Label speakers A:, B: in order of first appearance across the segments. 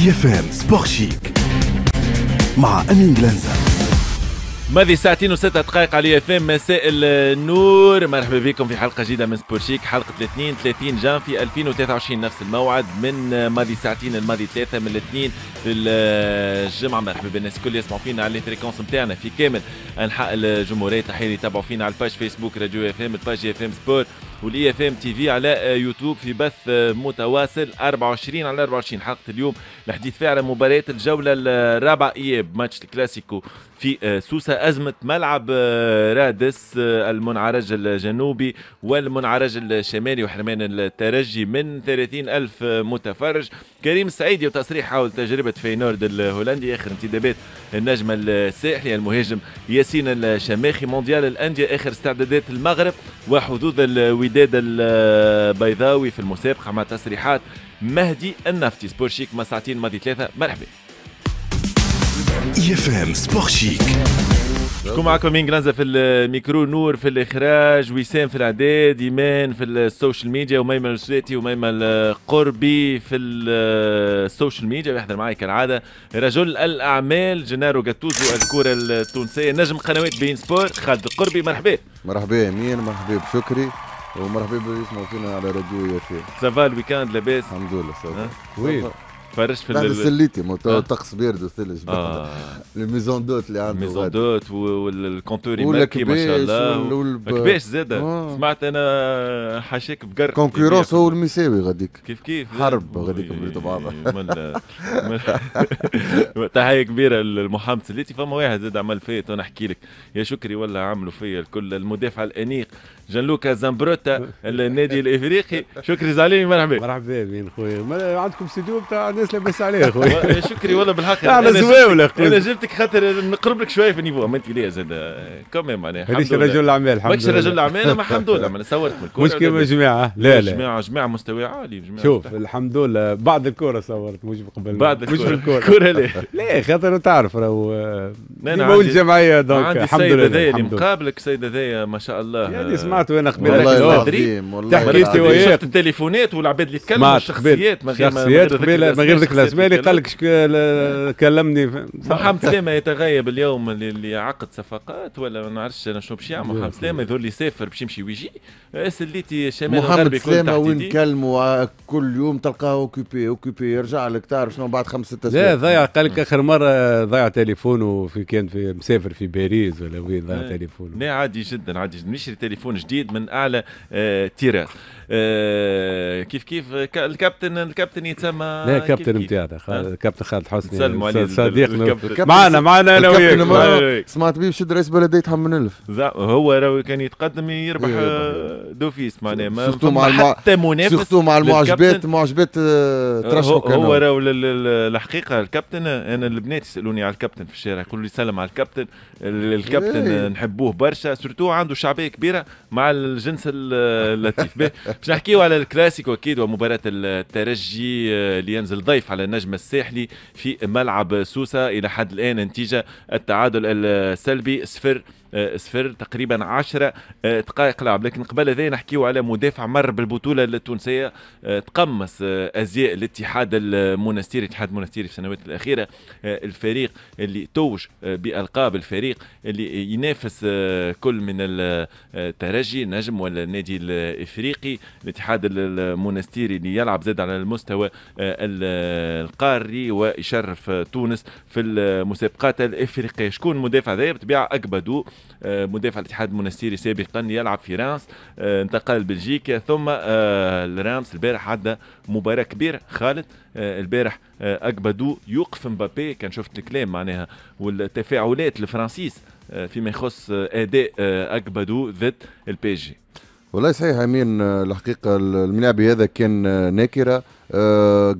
A: اي اف ام سبور شيك مع امين جلنزر
B: ماضي ساعتين وستة دقائق على اف ام مساء النور مرحبا بكم في حلقة جديدة من سبور شيك حلقة الاثنين 30 جان في 2023 نفس الموعد من ماضي ساعتين الماضي ثلاثة من الاثنين للجمعة مرحبا بالناس الكل يسمعوا فينا على الفريكونس نتاعنا في كامل أنحاء الجمهورية تحية اللي يتابعوا فينا على الباج فيسبوك راديو اف ام الباج اف ام سبور والاي اف ام تي في على يوتيوب في بث متواصل 24 على 24 حلقه اليوم الحديث فيها على مباريات الجوله الرابعه اياب ماتش الكلاسيكو في آه، سوسة أزمة ملعب آه، رادس آه، المنعرج الجنوبي والمنعرج الشمالي وحرمان الترجي من 30 ألف متفرج كريم السعيدي وتصريح حول تجربة فينورد الهولندي آخر انتدابات النجم الساحلي المهاجم ياسين الشماخي مونديال الأندية آخر استعدادات المغرب وحظوظ الوداد البيضاوي في المسابقة مع تصريحات مهدي النفطي سبور شيك ما ساعتين ماضي ثلاثة مرحبا
C: اي اف ام سبور شيك
B: شكون معكم مين انجلانزا في الميكرو نور في الاخراج وسام في الاعداد ايمان في السوشيال ميديا وميمن السويتي وميمن قربي في السوشيال ميديا ويحضر معي كالعاده رجل الاعمال جنارو جاتوزو الكره التونسيه نجم قنوات بين سبور خالد القربي مرحبا
D: مرحبا امين مرحبا بشكري ومرحبا باللي يسمعوا فينا على راديو يا
B: يافي سافا الويكاند لاباس الحمد لله سافا وين تفرج في عند سليتي طقس
D: بارد وثلج آه. الميزون دوت اللي عنده الميزون
B: دوت والكونتوري مكي ما شاء الله كباش زاد آه. سمعت انا حاشاك بقر كونكورونس
D: هو المساوي غاديك كيف
B: كيف حرب غاديك بريتو بعضها تحيه كبيره لمحمد سليتي فما واحد زاد عمل فيا وانا نحكي لك يا شكري ولا عملوا فيا الكل المدافع الانيق جانلوكا زامبروتا النادي الافريقي شكري زعليمي مرحبا مرحبا بين
E: خويا عندكم سيديو بتاع الناس لاباس عليها خويا شكري والله بالحق على زواولك انا
B: جبتك خاطر نقرب لك شويه في النيفو ما انت ليه زاد كمام معناها هذيك رجل الاعمال الحمد لله رجل الاعمال اما الحمد لله ما صورت من الكوره مش كيما جماعه لا لا جماعه جماعه مستوى عالي جماعه شوف
E: الحمد لله بعد الكوره صورت مش قبل بعد الكوره مش في الكوره الكوره لا لا خاطر تعرف راهو مول آه، الجمعيه دونك الحمد لله السيد هذايا اللي
B: مقابلك السيد هذايا ما شاء الله يعني سمعت وانا قبيله تحكي شفت التليفونات والعباد اللي تكلموا الشخصيات شخصيات من غير غير ذيك الاسماء اللي قال لك
E: كلمني محمد
B: سلامه يتغيب اليوم اللي عقد صفقات ولا ما نعرفش انا شنو باش يعمل محمد سلامه يظهر لي سافر باش يمشي ويجي آه، سليتي شمال محمد سلامه وين
D: كلمه آه، كل يوم تلقاه اوكيبي اوكيبي يرجع لك تعرف شنو بعد خمس ست سنين لا ضيع قال
E: لك اخر مره ضيع تليفونه في كان في مسافر في باريس ولا وين ضيع تليفونه
B: لا عادي جدا عادي جدا نشري تليفون جديد من اعلى آه، تيرات آه، كيف كيف الكابتن الكابتن يتسمى لا كابتن
E: نتاعنا الكابتن خالد حسني سلموا
D: صديقنا معنا معنا انا وياك سمعت بيه شد رئيس بلديه تحمل الف
B: هو راهو كان يتقدم يربح إيه، آه، دوفيس معناها ما حتى منافس سيرتو مع المعجبات
D: معجبات آه، ترشحوا هو
B: راهو الحقيقه الكابتن انا البنات يسالوني على الكابتن في الشارع كل يسلم على الكابتن الكابتن إيه. نحبوه برشا سورتو عنده شعبيه كبيره مع الجنس اللطيف باش نحكيو على الكلاسيكو اكيد ومباراه الترجي آه، اللي ينزل ضيف على النجم الساحلي في ملعب سوسه الى حد الان نتيجه التعادل السلبي صفر صفر آه، تقريبا 10 آه، دقائق لعب لكن قبل هذا نحكيو على مدافع مر بالبطوله التونسيه آه، تقمص ازياء الاتحاد المنستيري الاتحاد المنستيري في السنوات الاخيره الفريق اللي توج بالقاب الفريق اللي ينافس كل من الترجي نجم ولا النادي الافريقي الاتحاد المنستيري اللي يلعب زاد على المستوى القاري ويشرف تونس في المسابقات الافريقيه شكون المدافع ذا بطبيعه اكبدو آه، مدافع الاتحاد المنستيري سابقا يلعب في رامس آه، انتقل لبلجيكا ثم آه، رامس البارح عدى مباراه كبيره خالد البارح اكبدو يوقف مبابي كان شفت الكلام معناها والتفاعلات الفرنسيس فيما يخص اداء اكبدو ضد البي جي
D: والله صحيح امين الحقيقه الملعب هذا كان ناكره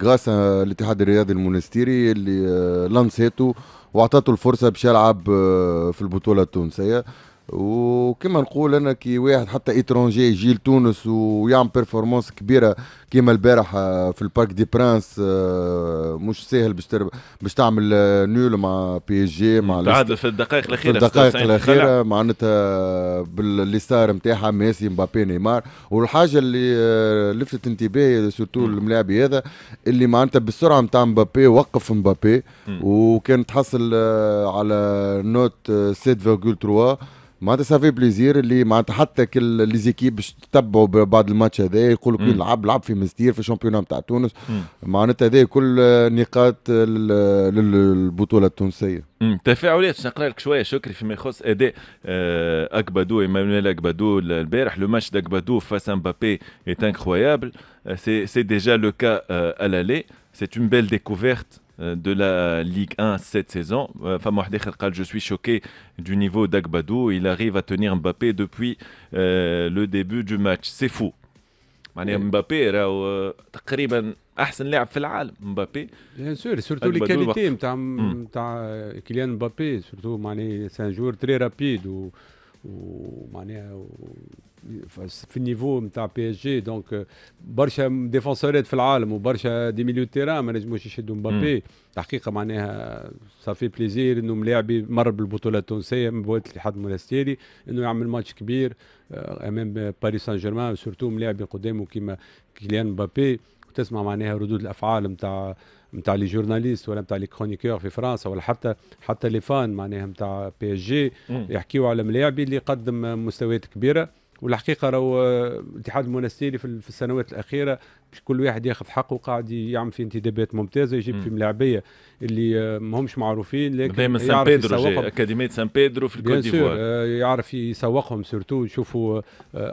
D: غاسا الاتحاد الرياضي المونستيري اللي لانسيتو واعطته الفرصه باش يلعب آه، في البطوله التونسيه وكما نقول انا كي واحد حتى اترونجي يجي لتونس ويعمل بيرفورمانس كبيره كيما البارح آه، في البارك دي برانس مش ساهل باش باش تعمل نول آه، مع بي اس جي مع تعادل في الدقائق الاخيره في الدقائق الاخيره معناتها باليسار نتاعها ميسي مبابي نيمار والحاجه اللي آه، لفتت انتباهي سورتو الملاعبي هذا اللي معناتها بالسرعه نتاع مبابي وقف مبابي وكان تحصل على نوت 7.3 معناتها سافي بليزير اللي معناتها حتى كل لي زيكيب باش تتبعوا بعد الماتش هذا يقول لك لعب لعب في مستير في الشامبيون نتاع تونس معناتها هذا كل نقاط للبطوله التونسيه
B: تفاعلات نقرا لك شويه شكري فيما يخص اداء آه، اكبادو ايمانويل اكبادو البارح لو ماتش داكبادو فاس امبابي ايت انكرويابل سي ديجا لو كا الالي سي اون بيل ديكوفيرت Euh, de la Ligue 1 cette saison. Euh, je suis choqué du niveau d'Agbadou. Il arrive à tenir Mbappé depuis euh, le début du match. C'est fou. Mbappé est près احسن لاعب في العالم Mbappé bien sûr surtout les كاليتي
E: نتاع y a Mbappé, surtout ماني C'est un très rapide. ومعناها في النيفو نتاع بي اس جي دونك برشا ديفونسورات في العالم وبرشا دي ميليو تيران ما نجموش يشدوا مبابي الحقيقه معناها صافي بليزير انه ملاعبي مر بالبطوله التونسيه من بوات الاتحاد المونستيري انه يعمل ماتش كبير آه، امام باريس سان جيرمان سورتو ملاعبي قدامه كيما كيليان مبابي وتسمع معناها ردود الافعال نتاع نتاع لي جورناليست ولا نتاع لي كرونيكور في فرنسا ولا حتى حتى لي فان معناها نتاع بي اس جي يحكيوا على ملاعبي اللي قدم مستويات كبيره والحقيقه راهو آه، الاتحاد المونستيري في السنوات الاخيره باش كل واحد ياخذ حقه وقاعد يعمل في انتدابات ممتازه يجيب في ملاعبيه اللي ماهمش معروفين لكن من سان بيدرو اكاديميه سان بيدرو في الكوت ديفوار
B: آه، يعرف
E: يسوقهم سورتو شوفوا آه،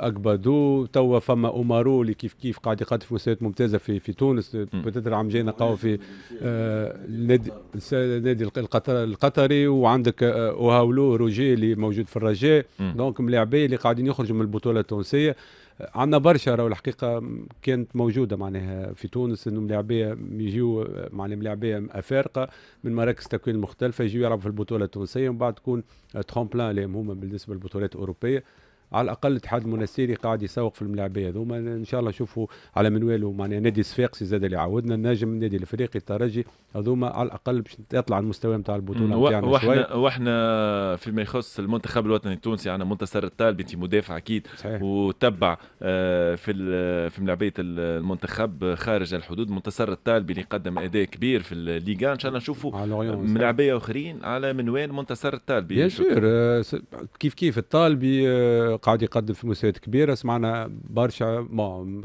E: اكبادو توا فما اومارو اللي كيف كيف قاعد يقاد في مستويات ممتازه في في تونس بتدر عم جاي نلقاو في النادي آه، النادي القطري وعندك اوهاولو روجي اللي موجود في الرجاء دونك ملاعبيه اللي قاعدين يخرجوا من البطوله التونسيه عندنا برشا راهو الحقيقه كانت موجوده معناها في تونس انه ملاعبيه يجيو معناها ملاعبيه افارقه من مراكز تكوين مختلفه يجيو يلعبوا في البطوله التونسيه ومن بعد تكون ترومبلان لهم هما بالنسبه للبطولات الاوروبيه على الاقل الاتحاد المنستيري قاعد يسوق في الملاعبيه هذوما ان شاء الله نشوفوا على منواله معناها نادي صفاقسي زاد اللي عودنا النجم النادي الافريقي الترجي هذوما على الاقل باش يطلع المستوى نتاع البطوله نتاعنا واحنا
B: شوية. واحنا فيما يخص المنتخب الوطني التونسي عندنا منتصر الطالبي انت مدافع اكيد صحيح. وتبع آه، في في ملاعبيه المنتخب خارج الحدود منتصر الطالبي اللي قدم اداء كبير في الليغا ان شاء الله نشوفوا ملاعبيه اخرين على منوال منتصر الطالبي
E: آه، كيف كيف الطالبي آه، قاعد يقدم في مستويات كبيره سمعنا برشا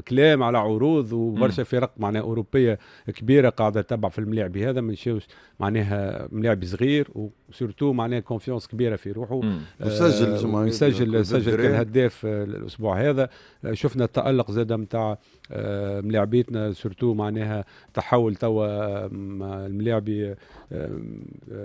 E: كلام على عروض وبرشا فرق معناها اوروبيه كبيره قاعده تتبع في الملاعب هذا ما نشوفش معناها ملاعب صغير وسورتو معناها كونفيونس كبيره في روحه مسجل آه وسجل سجل كان هداف الاسبوع هذا شفنا التالق زاد نتاع آه، ملاعبيتنا سورتو معناها تحول توا الملاعبي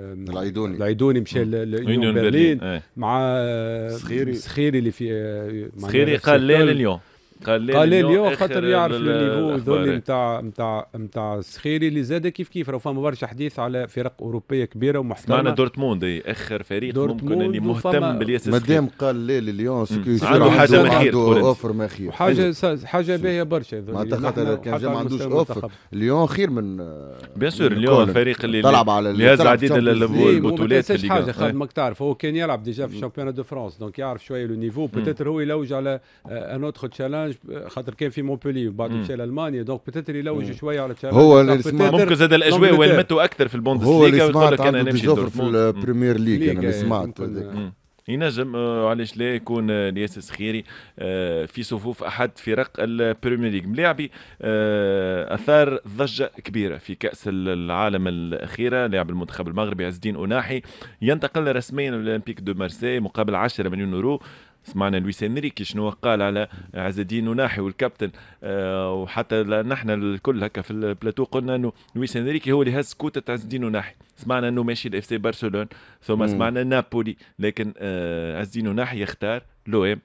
E: العيدوني العيدوني مشى ليون برلين إيه. مع آه، سخيري سخيري اللي في آه، سخيري قال لا لليون قال لي اليوم خاطر يعرف النيفو ذولي نتاع نتاع نتاع السخيري اللي زاد كيف كيف راه فما برشا حديث على فرق
B: اوروبيه كبيره ومحترمه معنا دورتموند اخر فريق ممكن اللي مهتم بالياس مادام قال لي
D: اليوم عنده حاجه ما خير اوفر ما خير حاجه
E: إيه. حاجه باهيه برشا معناتها خاطر كان ما عندوش اوفر
D: ليون خير من آه، بيان سور ليون الفريق اللي طلب على اللي هز عديد البطولات اللي حاجه خاطر
E: ماك تعرف هو كان يلعب ديجا في الشامبيون دو فرانس دونك يعرف شويه لو نيفو بوتيتر هو يلوج على ان اوتر تشالنج الان خاطر كان في مونبولي وبعد مشى لالمانيا دونك بتتر يلوج شويه على تشافي هو اللي سمعت ممكن زاد الاجواء والمته اكثر في البوندس ليغا هو اللي يعني
B: سمعت عنده بيجوفر في البريمير ليغ انا اللي سمعت ينجم آه، علاش لا يكون الياس آه، سخيري آه، في صفوف احد فرق البريمير ليج ملاعبي اثار ضجه كبيره في كاس العالم الاخيره لاعب المنتخب المغربي عز الدين اوناحي ينتقل رسميا للاولمبيك دو مارسي مقابل 10 مليون يورو سمعنا لويس انريكي شنو قال على عز الدين وناحي والكابتن آه وحتى نحن الكل هكا في البلاتو قلنا انه لويس انريكي هو اللي هز كوتة عز الدين وناحي سمعنا انه ماشي لاف سي برشلونه ثم مم. سمعنا نابولي لكن آه عز الدين وناحي يختار لو ام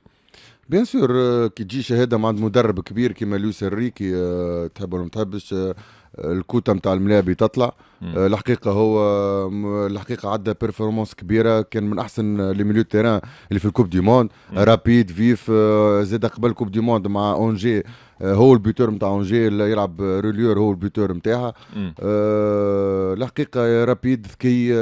D: بيان سور آه، كي تجي شهاده مع مدرب كبير كيما لويس انريكي آه، تحب ولا ما تحبش آه، الكوتا نتاع الملاعب تطلع آه، الحقيقه هو الحقيقه عدى بيرفورمانس كبيره كان من احسن لي ميليو تيران اللي في الكوب دي موند رابيد فيف آه، زاد قبل كوب دي موند مع اونجي آه، هو البيتور نتاع اونجي اللي يلعب روليور هو البيتور نتاعها الحقيقه رابيد ذكي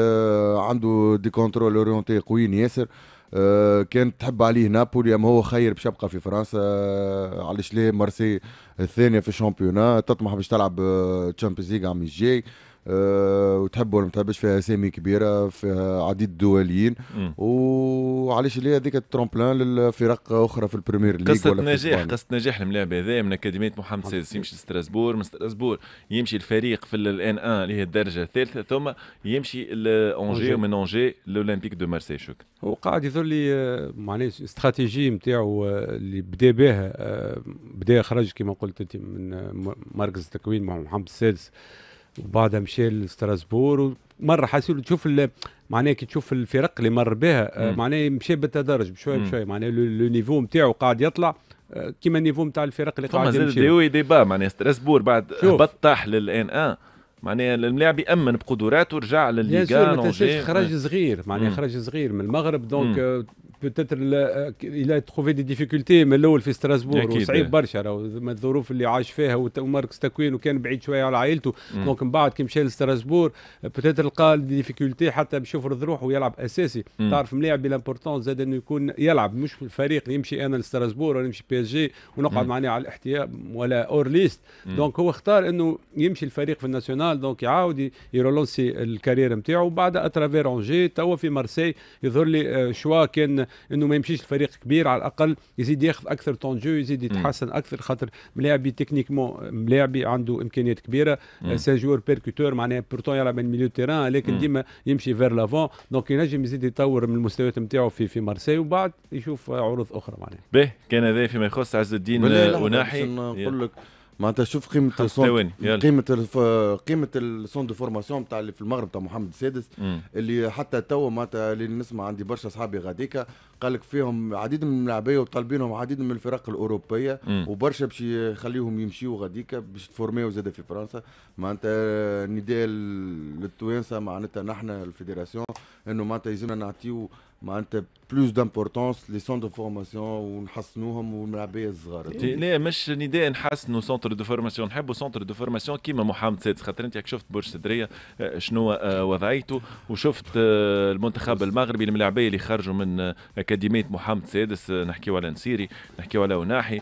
D: عنده دي كونترول اورينتي قويين ياسر آه، كانت تحب عليه نابولي اما هو خير باش يبقى في فرنسا آه، علاش ليه مارسي الثانيه في الشامبيونا تطمح باش تلعب تشامبيونز ليغ عام الجاي آه، وتحب ولا ما تحبش فيها اسامي كبيره فيها عديد دوليين وعلاش اللي هذيك الترومبلان للفرق اخرى في البريمير ليغ قصه نجاح
B: قصه نجاح الملاعب هذا من اكاديميه محمد السادس يمشي لستراسبور من ستراسبور يمشي الفريق في الان 1 اللي هي الدرجه الثالثه ثم يمشي لانجي ومن انجي لاولمبيك دو مارسي شوك
E: وقاعد يظهر لي آه، معليش استراتيجي نتاعو آه، اللي بدا بها بدا خرج كما قلت انت من مركز التكوين مع محمد السادس وبعدها مشى لستراسبور ومرة حاسيل تشوف معناه كي تشوف الفرق اللي مر بها آه، معناه مشى بالتدرج بشويه بشويه
B: معناه لو نيفو نتاعو
E: قاعد يطلع آه، كيما النيفو نتاع الفرق اللي قاعد يمشي وي
B: دي ديبا معناها ستراسبور بعد هبط طاح للان ان آه، معناها الملاعب يامن بقدراته رجع للليغا ما خرج صغير معناها خرج
E: صغير من المغرب دونك بتتر الى تخوفي دي ديفيكولتي من الاول في ستراسبورغ وصعيب برشا راهو الظروف اللي عاش فيها وماركس تكوين وكان بعيد شويه على عائلته دونك من بعد كي مشى لستراسبورغ بتتر لقى ديفيكولتي حتى باش يفرض روحه ويلعب اساسي مم. تعرف ملاعب لامبورتونس زاد انه يكون يلعب مش في الفريق يمشي انا لستراسبورغ ولا يمشي بي اس جي ونقعد معني على الاحتياط ولا اور ليست دونك هو اختار انه يمشي الفريق في الناسيونال دونك يعاود يرولونسي الكارير نتاعو وبعد اترافير اونجي توا في مارسي يظهر لي آه، شوا كان انه ما يمشيش لفريق كبير على الاقل يزيد ياخذ اكثر طون جو يزيد يتحسن اكثر خاطر ملاعبي تكنيكمون ملاعبي عنده امكانيات كبيره سي جور بيركوتور معناها بورتون يلعب من ميليو تيران لكن ديما يمشي فير لافون دونك ينجم يزيد يطور من المستويات نتاعو في في مارسي وبعد يشوف
D: عروض اخرى معناها.
B: به كان هذا فيما يخص عز الدين وناحي آه، نقول لك معناتها شوف قيمه قيمه
D: قيمه السون دو فورماسيون نتاع اللي في المغرب تاع محمد السادس اللي حتى تو معناتها اللي نسمع عندي برشا اصحابي غاديكا قال لك فيهم عديد من اللاعبيه وطالبينهم عديد من الفرق الاوروبيه وبرشا باش يخليهم يمشيوا غاديكا باش تفورميو زاد في فرنسا معناتها نداء للتوانسه معناتها نحن الفيدراسيون انه معناتها يلزمنا نعطيو معناتها بلوس دامبورتونس لي سونتر دو فورماسيون ونحسنوهم والملاعبيه الصغار لا
B: مش نداء نحسنوا سونتر دو فورماسيون نحبوا سونتر دو فورماسيون كيما محمد سادس خاطر انت شفت برج سدريه آه، شنو آه، وضعيته وشفت آه، المنتخب المغربي الملاعبيه اللي خرجوا من اكاديميه محمد سادس نحكيو على نسيري نحكيو على وناحي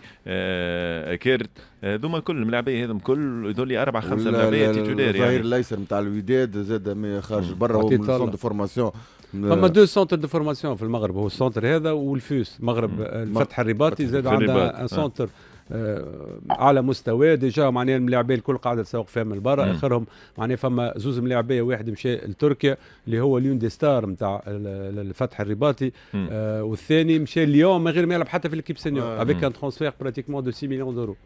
B: كيرت ذوما كل الملاعبيه هذم كل ذول اربع خمسه ملاعبيه تيتولير يعني الظهير
D: الايسر نتاع الوداد زاد خارج برا هو من سونتر دو
E: فورماسيون فما دو سونتر دو فورماسيون في المغرب هو السونتر هذا والفوس المغرب آه، الفتح الرباطي زاد عندنا ان آه. سونتر آه، على مستوى ديجا معناها الملاعبيه الكل قاعده تسوق فيها من برا اخرهم معناها فما زوز ملاعبيه واحد مشى لتركيا اللي هو ليون دي ستار نتاع الفتح الرباطي آه والثاني مشى ليون من غير ما يلعب حتى في الكيب سينيور افيك ان ترونسفير براتيكمون دو 6 مليون دورو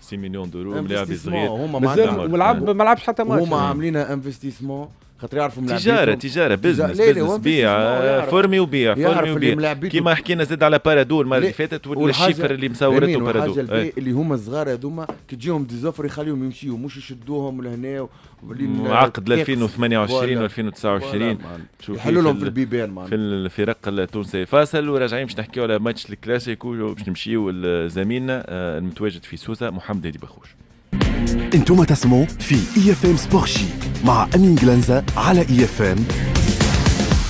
B: 6 مليون دورو ملاعب صغير مازال
D: ولعب ما لعبش حتى ماتش هما عاملين انفستيسمون خاطر يعرفوا ملاعبين تجاره تجاره بزنس بزنس بيع فورمي وبيع فورمي وبيع كيما
B: حكينا زاد على بارادو المره اللي فاتت والشيفر اللي مصورته بارادو
D: اللي هما الصغار هذوما كي تجيهم ديزوفر يخليهم يمشيو مش يشدوهم لهنا عقد ل 2028 و 2029 يحلوا لهم في البيبان معنا. في
B: الفرق التونسي فاصل وراجعين باش نحكيو على ماتش الكلاسيكو باش نمشيو لزميلنا آه، المتواجد في سوسه محمد هادي بخوش
A: انتم تسمعوا في اي اف ام سبورشي مع أمين جلانزا على إي
B: اف ام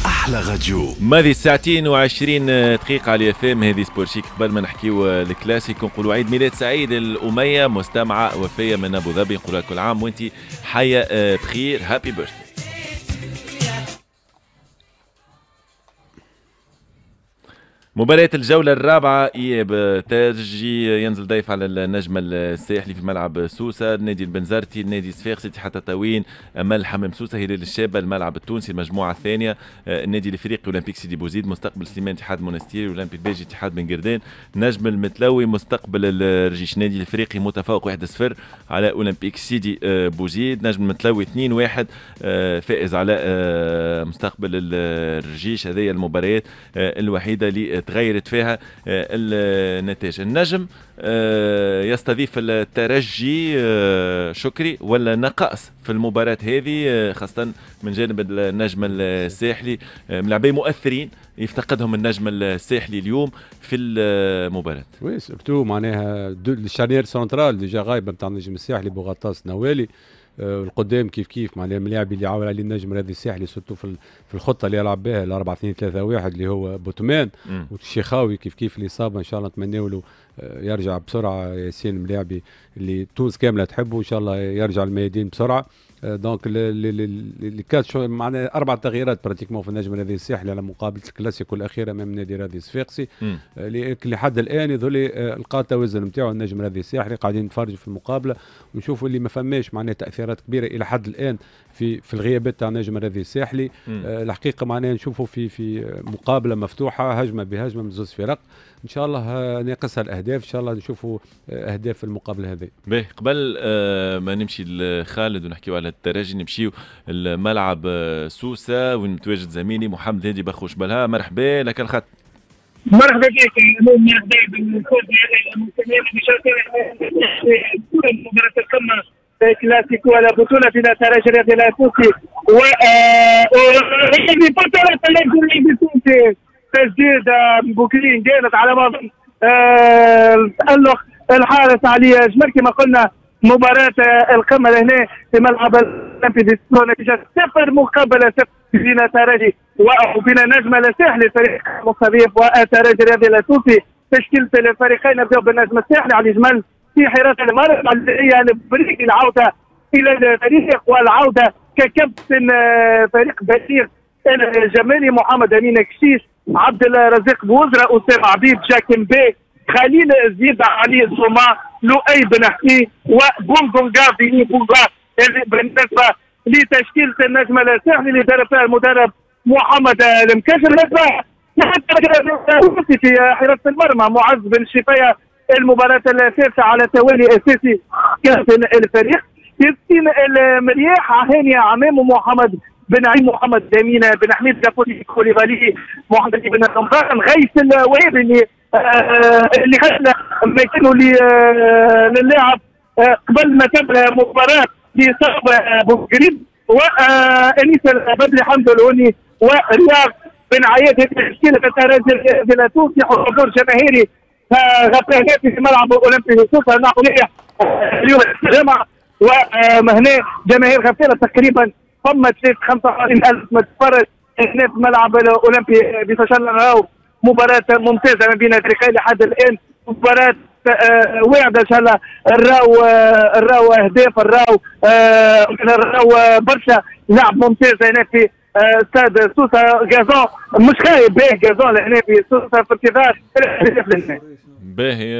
B: احلى غاديو ماضي ساعتين وعشرين دقيقه على اف e ام هذه سبور شيك قبل ما نحكيو الكلاسيك نقولوا عيد ميلاد سعيد الاميه مستمعه وفيه من ابو ظبي نقولها كل عام وانت حيه بخير هابي بيرثدي مباراة الجولة الرابعة إياب تاجي ينزل ضيف على النجم الساحلي في ملعب سوسة نادي البنزرتي نادي سيتي اتحاد تطاوين أمل حمام سوسة هلال الشابة الملعب التونسي المجموعة الثانية النادي آه، الإفريقي أولمبيك سيدي بوزيد مستقبل سليمان اتحاد مونستيري أولمبيك باجي اتحاد بن قردان نجم المتلوي مستقبل الرجيش نادي الإفريقي متفوق 1-0 على أولمبيك سيدي آه، بوزيد نجم المتلوي 2-1 آه، فائز على مستقبل الرجيش هذه المباريات الوحيدة اللي تغيرت فيها آه، النتائج النجم آه، يستضيف الترجي آه، شكري ولا نقص في المباراة هذه خاصة من جانب النجم الساحلي ملاعبين مؤثرين يفتقدهم النجم الساحلي اليوم في المباراة
E: وي سيرتو معناها الشانير سنترال ديجا غايبة نتاع النجم الساحلي بوغطاس نوالي آه، القدام كيف كيف مع الملاعب اللي عاون عليه النجم رياضي الساحلي سورتو في, في الخطه اللي يلعب بها ال 4 2 3 1 اللي هو بوتمان والشيخاوي كيف كيف اللي صاب ان شاء الله نتمناو له آه، يرجع بسرعه ياسين الملاعبي اللي تونس كامله تحبه ان شاء الله يرجع الميادين بسرعه دونك الكاتش معنا اربع تغييرات براتيكمون في النجم الذي الساحلي على مقابله الكلاسيكو الاخيره امام النادي الرياضي الصفاقسي آه، لحد الان يظل آه، القى التوازن نتاعو النجم الذي الساحلي قاعدين نتفرجوا في المقابله ونشوفوا اللي ما فماش معناها تاثيرات كبيره الى حد الان في في الغيابات تاع نجم الرياضي الساحلي آه الحقيقه معناها نشوفوا في في مقابله مفتوحه هجمه بهجمه من زوز فرق ان شاء الله آه، ناقصها الاهداف ان شاء الله نشوفوا آه، اهداف المقابله هذه
B: باهي قبل آه ما نمشي لخالد ونحكيو على الترجي نمشيو الملعب آه، سوسه وين متواجد زميلي محمد هادي بخوش بلها مرحبا لك الخط
A: مرحبا بك مرحبا بالفوز هذا ان شاء الله كلاسيكو على آه، في ترى شريف الاسيسي و يعني بطولة الجمهورية التونسي تجديد آه، بوكلين كانت على ما اظن آه، التألق الحارس علي جمال كما قلنا مباراة القمة هنا في ملعب الأولمبي دي نتيجة صفر مقابل صفر بين ترجي وبين نجمة لساحل لفريق مصابيب والترجي الرياضي التونسي تشكيلة الفريقين نبداو بالنجم الساحلي علي جمال في حراسه المرمى يعني بفريق العوده الى الفريق والعوده ككابتن آه، فريق بشير الجمالي محمد امين كشيش عبد الرزاق بوزرا اسامه عبيد جاكن بي خليل زيد علي زوما لؤي بن حكي وبونغونغا فيني بونغا بالنسبه لتشكيله النجم الساحلي اللي دار فيها المدرب محمد المكاشر لكن في حراسه المرمى معز بن شفايه المباراة الثالثة على توالي أساسي كأس الفريق يبتين المرياح هاني عمام ومحمد بن علي محمد دامينة بن حميد دافوري كوليبالي محمد بن رمضان غيث الوهاب اللي آه، اللي خلى مكانه آه، للاعب آه، قبل ما تبدا مباراة بإصابة بوكريب وأنيس البدري حمد الهوني ورياض بن عياد هذه التشكيلة تتراجع في تونسي حضور جماهيري غطيناتي في ملعب اولمبي هيسوس انا اليوم الجمعه وهنا جماهير غفيره تقريبا فما الف متفرج هنا في ملعب الاولمبي بفشل راهو مباراه ممتازه ما بين الفريقين لحد الان مباراه آه، واعده ان شاء الله الراو الراو اهداف الراو برشا لعب ممتاز هنا في استاذ سوسه غازون مش خايب به غازون في سوسه في ارتفاع
B: 3000 باهي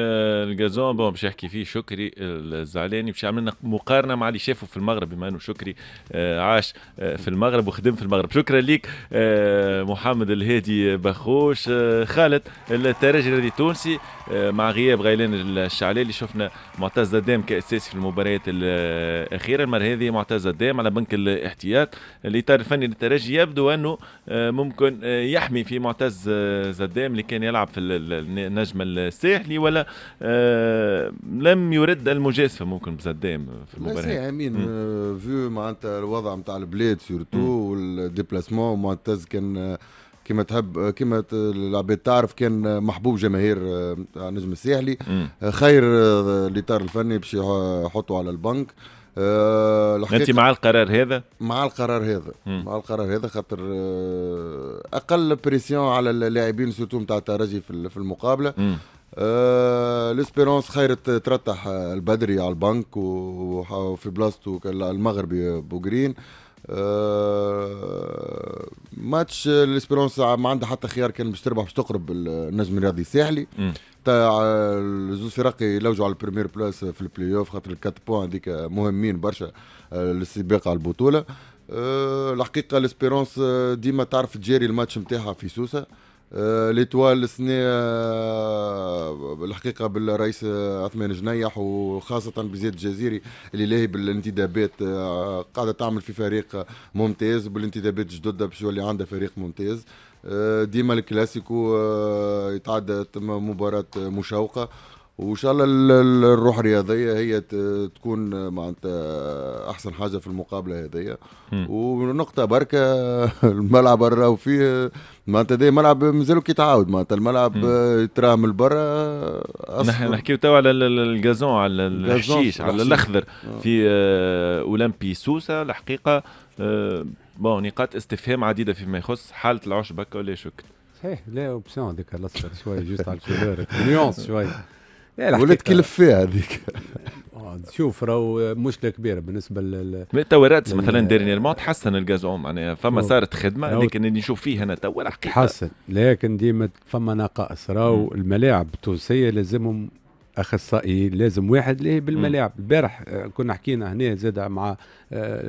B: الجازون بون باش يحكي فيه شكري الزعلاني باش يعمل لنا مقارنه مع اللي شافه في المغرب بما انه شكري آه، عاش آه، في المغرب وخدم في المغرب شكرا لك آه، محمد الهادي بخوش خالد الترجي الذي التونسي مع غياب غيلان الشعلالي شفنا معتز الدام كاساسي في المباريات الاخيره المره هذه معتز الدام على بنك الاحتياط الاطار الفني للترجي يبدو انه ممكن يحمي في معتز زدام اللي كان يلعب في النجم السير الداخلي ولا آه لم يرد المجازفه ممكن بصدام في المباراه هذه
D: امين فيو معناتها الوضع نتاع البلاد سورتو والديبلاسمون معتز كان آه، كما تحب آه، كما العباد تعرف كان آه، محبوب جماهير نجم الساحلي خير الاطار الفني باش يحطوا على البنك أه انت مع القرار هذا؟ مع القرار هذا مم. مع القرار هذا خاطر اقل بريسيون على اللاعبين سورتو نتاع الترجي في المقابله مم. آه ليسبيرونس خير ترتح البدري على البنك وفي بلاصته المغربي بوغرين آه ماتش ليسبيرونس ما عندها حتى خيار كان باش تربح باش تقرب النجم الرياضي الساحلي تاع الزوز فرق يلوجوا على البريمير بلاس في البلاي اوف خاطر الكات بوان هذيك مهمين برشا آه، للسباق على البطوله أه الحقيقه ليسبيرونس آه، ديما تعرف تجاري الماتش نتاعها في سوسه آه، ليتوال السنة آه، بالحقيقة بالرئيس آه، عثمان جنيح وخاصة بزيد الجزيري اللي لاهي بالانتدابات قاعدة تعمل في فريق ممتاز وبالانتدابات جدد باش يولي عندها فريق ممتاز ديما الكلاسيكو يتعدى مباراة مشوقة وان شاء الله الروح الرياضيه هي تكون معناتها احسن حاجه في المقابله هذيا ونقطه بركه الملعب برا وفيه معناتها ملعب مازالو كيتعاود معناتها الملعب يتراهم لبرا نحن نحكيو
B: تو على الجازون على الحشيش على الاخضر آه. في آه، اولمبي سوسه الحقيقه آه، بون نقاط استفهام عديده فيما يخص حاله العشب هكا ولا شك
E: صحيح لا اوبسيون هذيك الاصفر شويه جوست على الكولور نيونس شويه إيه، ولا تكلف فيها هذيك آه، شوف راهو مشكله كبيره بالنسبه لل توا راتس مثلا
B: ديرنييرمون تحسن الغازون معناها يعني فما صارت خدمه لكن اللي نشوف فيه انا توا الحقيقه
E: تحسن لكن ديما فما نقائص راهو الملاعب التونسيه لازمهم اخصائي لازم واحد ليه بالملاعب البارح آه، كنا حكينا هنا زاد مع آه،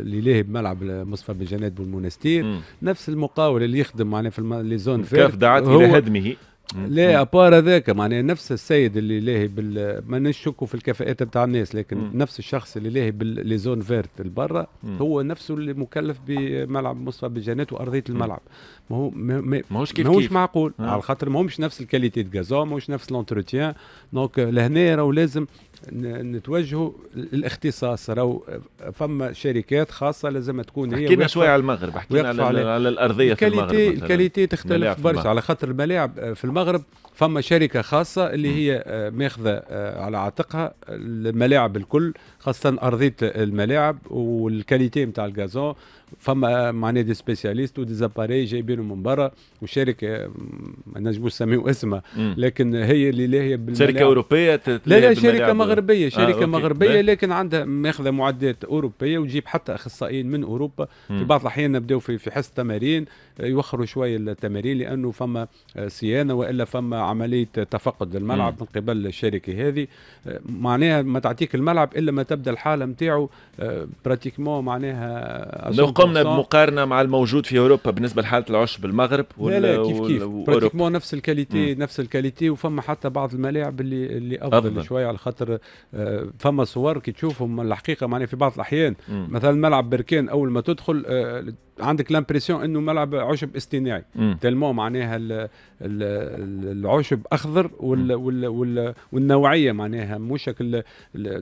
E: اللي ليه بملعب مصطفى بن جناد بالمنستير نفس المقاول اللي يخدم معناها يعني في لي زون كيف دعت الى هدمه لا ابار هذاك معناها نفس السيد اللي لاهي بال ما نشكوا في الكفاءات نتاع الناس لكن مم. نفس الشخص اللي لاهي باللي زون فيرت البرة هو نفسه اللي مكلف بملعب مصطفى بجنات وارضيه الملعب ما هو ماهوش كيف ماهوش معقول مم. آه. على خاطر ماهوش نفس الكاليتي دو غازون ماهوش نفس لونتروتيان دونك لهنا راهو لازم نتوجهوا للاختصاص راهو فما شركات خاصه لازم تكون هي حكينا شويه على المغرب حكينا على, على الارضيه في المغرب الكاليتي تختلف برشا على خاطر الملاعب في المغرب فما شركه خاصه اللي هي آه، ماخذه آه، على عاتقها الملاعب الكل خاصه ارضيه الملاعب والكاليتي نتاع الغازون فما معناها دي سبيسياليست ودي زاباري جايبينهم من برا وشركه ما نجموش نسميو اسمها لكن هي اللي لاهيه بالملاعب شركه اوروبيه لا لا شركه مغربيه آه، شركه آه مغربيه لكن عندها ماخذه معدات اوروبيه وتجيب حتى اخصائيين من اوروبا في بعض الاحيان نبداو في حصه تمارين يوخروا شويه التمارين لانه فما صيانه والا فما عمليه تفقد الملعب م. من قبل الشركه هذه آه، معناها ما تعطيك الملعب الا ما تبدا الحاله نتاعو آه، براتيكمون معناها لو قمنا
B: بمقارنه مع الموجود في اوروبا بالنسبه لحاله العشب بالمغرب لا لا كيف كيف براتيكمون نفس الكاليتي م.
E: نفس الكاليتي وفما حتى بعض الملاعب اللي اللي افضل, أفضل. شويه على خاطر آه، فما صور كي تشوفهم الحقيقه معناها في بعض الاحيان مثلا ملعب بركان اول ما تدخل عندك لامبريسيون انه ملعب عشب اصطناعي تلمو معناها ال ال العشب اخضر والـ والـ والـ والنوعيه معناها مش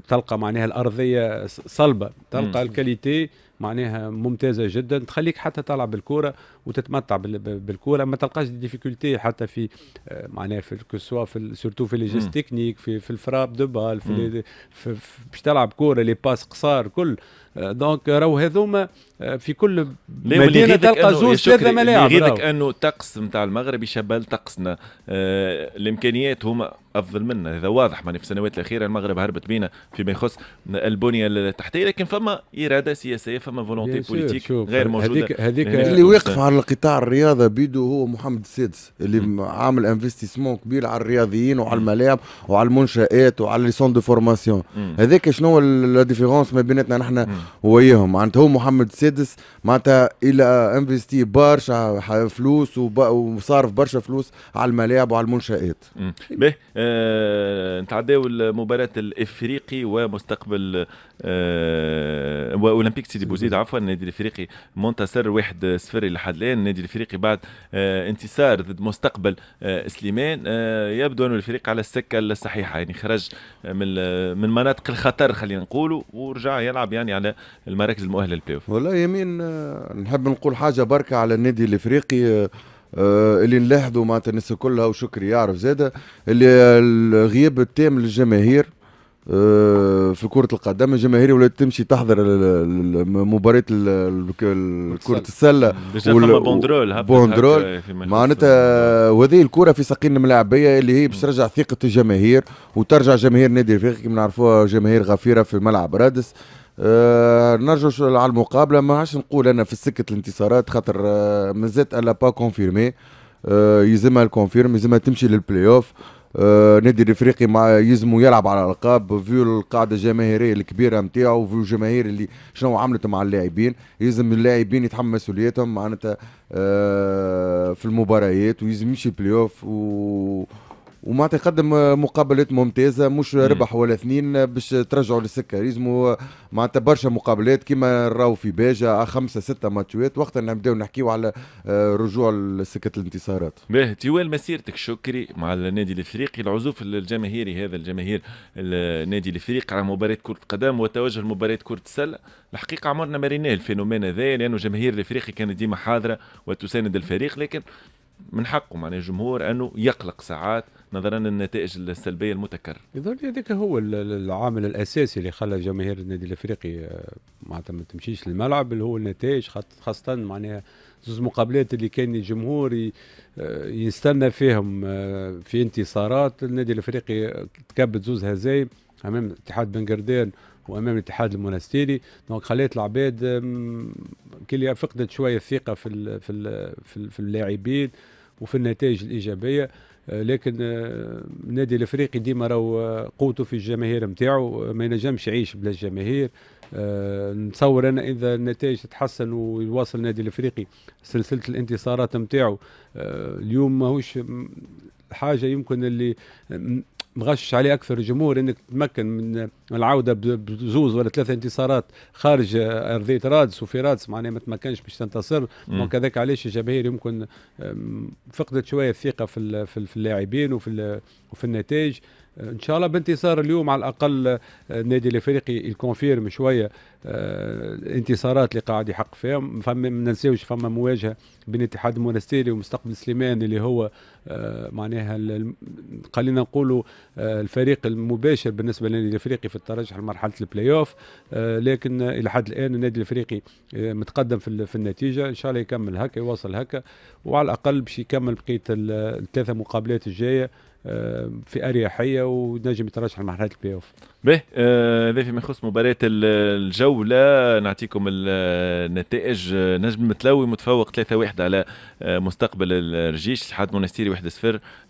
E: تلقى معناها الارضيه صلبه تلقى الكاليتي معناها ممتازه جدا تخليك حتى تلعب بالكوره وتتمتع بالكوره ما تلقاش ديفيكولتي حتى في آه، معناها في سوا في سورتو في لي جيست تكنيك في في الفراب دو بال في, في, في باش تلعب كوره لي باس قصار كل دونك آه، راهو هذوما آه، في كل مدينه تلقى زوج ثلاثه ملاعب يغيظك
B: انه الطقس نتاع المغرب يشبه لطقسنا آه الامكانيات هما افضل منا هذا واضح ماني في السنوات الاخيره المغرب هربت بينا فيما يخص البنيه التحتيه لكن فما اراده سياسيه فما فولونتي بوليتيك غير موجوده هذيك هذيك يعني اللي واقف على
D: القطاع الرياضه بيدو هو محمد السادس اللي عامل انفستيسمون كبير على الرياضيين وعلى الملاعب وعلى المنشات وعلى لي سون دو فورماسيون هذاك شنو لا ديفيرونس ما بيناتنا نحن وياهم معناتها هو محمد السادس معناتها الى انفستي برشا فلوس وصارف برشا فلوس على الملاعب وعلى المنشات
B: باهي آه، نتعداو المباراة الافريقي ومستقبل آه، اولمبيك سيدي بوزيد عفوا النادي الافريقي منتصر واحد صفر لحد الان النادي الافريقي بعد آه، انتصار ضد مستقبل سليمان يبدو انه الفريق على السكه الصحيحه يعني خرج من من مناطق الخطر خلينا نقولوا ورجع يلعب يعني على المراكز المؤهله للبلاي
D: والله يمين نحب نقول حاجه بركه على النادي الافريقي آه، اللي نلاحظوا معناتها الناس كلها وشكري يعرف زاده اللي الغياب التام للجماهير آه، في كرة القدم الجماهير ولا تمشي تحضر مباراة كرة السلة وال... بوندرول بوندرول معناتها وهذه الكرة في ساقين الملاعبية اللي هي باش ترجع ثقة الجماهير وترجع جماهير نادي الفيخ كما نعرفوها جماهير غفيرة في ملعب رادس آه، نرجع على المقابله ما عادش نقول انا في سكه الانتصارات خاطر أه مازالت الا با كونفيرمي أه يلزمها الكونفيرم يلزمها تمشي للبلاي اوف آه، نادي الافريقي مع يلزمو يلعب على الالقاب فيو القاعده الجماهيريه الكبيره نتاعو فيو الجماهير اللي شنو عملت مع اللاعبين يلزم اللاعبين يتحمل مسؤوليتهم معناتها آه، في المباريات ويلزم يمشي بلاي اوف و... ومعناتها قدم مقابلات ممتازه مش ربح ولا اثنين باش ترجعوا للسكه ريزمو معناتها برشا مقابلات كيما راو في باجا آه، خمسه سته ماتشات وقت نبداو نحكيو على آه، رجوع لسكه الانتصارات.
B: باهي طوال مسيرتك شكري مع النادي الافريقي العزوف الجماهيري هذا الجماهير النادي الافريقي على مباراه كره قدم وتوجه لمباراه كره السله الحقيقه عمرنا ما ريناه الفينومين هذا لانه جماهير الافريقي كانت ديما حاضره وتساند الفريق لكن من حقه معناها الجمهور انه يقلق ساعات نظرا للنتائج السلبيه المتكرره
E: يظهر لي هذاك هو العامل الاساسي اللي خلى جماهير النادي الافريقي آه، معناتها ما تمشيش للملعب اللي هو النتائج خاصه معناها زوز مقابلات اللي كان الجمهور آه، يستنى فيهم آه، في انتصارات النادي الافريقي تكبد زوز هزايم امام اتحاد بن قردان وامام الاتحاد المونستيري دونك خليت العباد كلي فقدت شويه الثقه في الـ في الـ في اللاعبين وفي النتائج الايجابيه لكن النادي آه، الافريقي ديما راهو آه، قوته في الجماهير نتاعو آه، ما ينجمش يعيش بلا الجماهير نتصور انا اذا النتائج تتحسن ويواصل النادي الافريقي سلسله الانتصارات نتاعو اليوم ماهوش حاجه يمكن اللي مغشش عليه اكثر الجمهور انك تتمكن من العوده بزوز ولا ثلاثه انتصارات خارج ارضيه رادس وفي رادس معناها ما تمكنش باش تنتصر وكذاك علاش الجماهير يمكن فقدت شويه الثقه في في اللاعبين وفي وفي النتائج ان شاء الله بانتصار اليوم على الاقل آه، النادي الافريقي يكونفيرم شويه آه، انتصارات اللي قاعد يحقق فيها فما ما ننساوش فما مواجهه بين اتحاد المونستيري ومستقبل سليمان اللي هو آه، معناها خلينا نقولوا آه، الفريق المباشر بالنسبه للنادي الافريقي في الترشح لمرحله البلاي اوف لكن الى حد الان النادي الافريقي متقدم في النتيجه ان شاء الله يكمل هكا يواصل هكا وعلى الاقل باش يكمل بقيه الثلاثه مقابلات الجايه في اريحيه ونجم يترشح لمرحله البلاي اوف.
B: به هذا فيما يخص مباراه الجو لا نعطيكم النتائج نجم متلوي متفوق 3-1 على مستقبل الرجيش سحات منستيري 1-0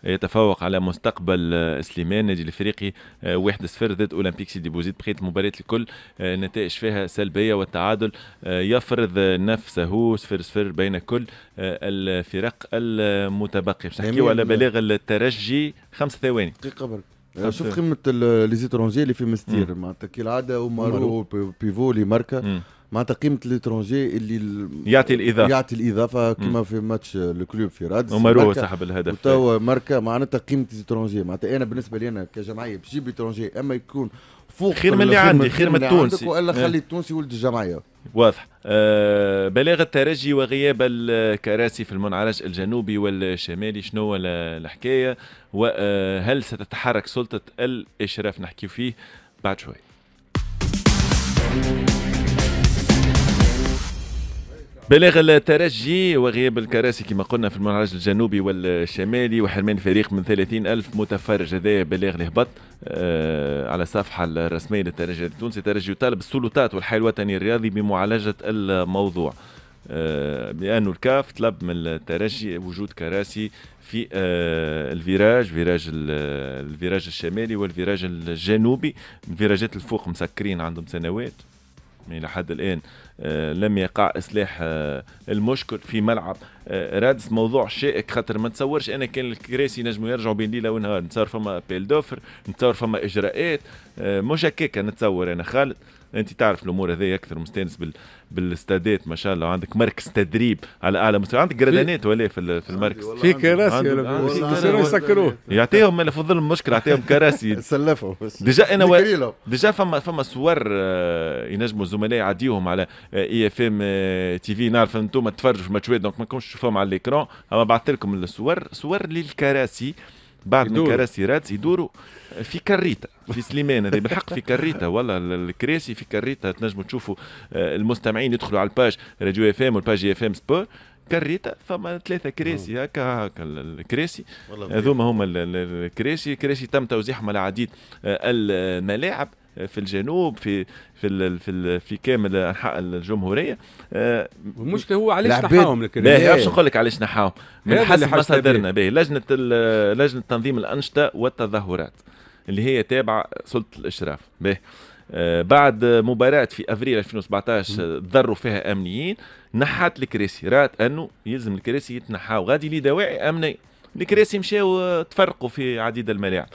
B: يتفوق على مستقبل سليمان نادي الافريقي 1-0 ضد اولمبيك سيدي بوزيد بقيت المباريات الكل نتائج فيها سلبية والتعادل يفرض نفسه 0-0 بين كل الفرق المتبقية باش نحكيو على بلاغ الترجي خمس ثواني دقيقه قبل شفت
D: قيمة لي زيترونجي اللي في مستير معناتها كالعاده ومارو بيفو لي ماركا معناتها قيمه ليترونجي اللي يعطي الاضافه يعطي الاضافه كما في ماتش الكلوب في رادس ومارو سحب الهدف توا ماركا معناتها قيمه ليترونجي معناتها انا بالنسبه لي انا كجمعيه بجيب لي اما يكون فوق خير من اللي عندي خير من التونسي والا إيه. خلي
B: التونسي ولد الجمعيه واضح آه، بلاغ الترجي وغياب الكراسي في المنعرج الجنوبي والشمالي شنو الحكايه وهل آه، ستتحرك سلطه الاشراف نحكي فيه بعد شوي بلاغ الترجي وغياب الكراسي كما قلنا في المنعرج الجنوبي والشمالي وحرمان فريق من 30 ألف متفرج هذا بلاغ الهبط آه، على الصفحة الرسمية للترجي التونسي ترجي يطالب السلطات والحي الوطني الرياضي بمعالجة الموضوع آه، بأن بأنه الكاف طلب من الترجي وجود كراسي في آه، الفيراج فيراج الفيراج الشمالي والفيراج الجنوبي الفيراجات الفوق مسكرين عندهم سنوات الرسمي لحد الآن آه، لم يقع إصلاح آه، المشكل في ملعب آه، رادس موضوع شائك خاطر ما نتصورش أنا كان الكراسي نجموا يرجعوا بين ليلة ونهار نتصور فما بيل دوفر نتصور فما إجراءات مش هكاكا نتصور أنا خالد انت تعرف الامور هذه اكثر مستانس بال... بالاستادات ما شاء الله عندك مركز تدريب على اعلى مستوى عندك جرادانات ولا في, في المركز في كراسي يسكروه يعطيهم في ظل المشكله يعطيهم كراسي سلفوا ديجا انا و... ديجا فما فما صور آه، ينجموا الزملاء يعديوهم على آه، اي اف ام آه، تي في نعرف انتم تفرجوا في الماتشات دونك ما تكونش تشوفوهم على الاكرون اما بعثت لكم الصور صور للكراسي بعد من كراسي راتس يدوروا في كريتا في سليمان هذا بالحق في كريتا ولا الكراسي في كريتا تنجموا تشوفوا آه، المستمعين يدخلوا على الباج راديو اف ام والباج اف ام سبور كريتا فما ثلاثه كراسي هكا هكا الكراسي هذوما هما الكراسي كراسي تم توزيعهم على عديد آه، الملاعب في الجنوب في في الـ في, الـ في كامل انحاء الجمهوريه آه، المشكله هو علاش نحاوهم لكن باهي باش نقول لك علاش نحاوهم من حسب مصادرنا باهي لجنه لجنه تنظيم الانشطه والتظاهرات اللي هي تابعه سلطه الاشراف باهي آه، بعد مباراة في افريل 2017 ضروا فيها امنيين نحت الكراسي رات انه يلزم الكراسي يتنحاو غادي لدواعي امنيه الكراسي مشاو تفرقوا في عديد الملاعب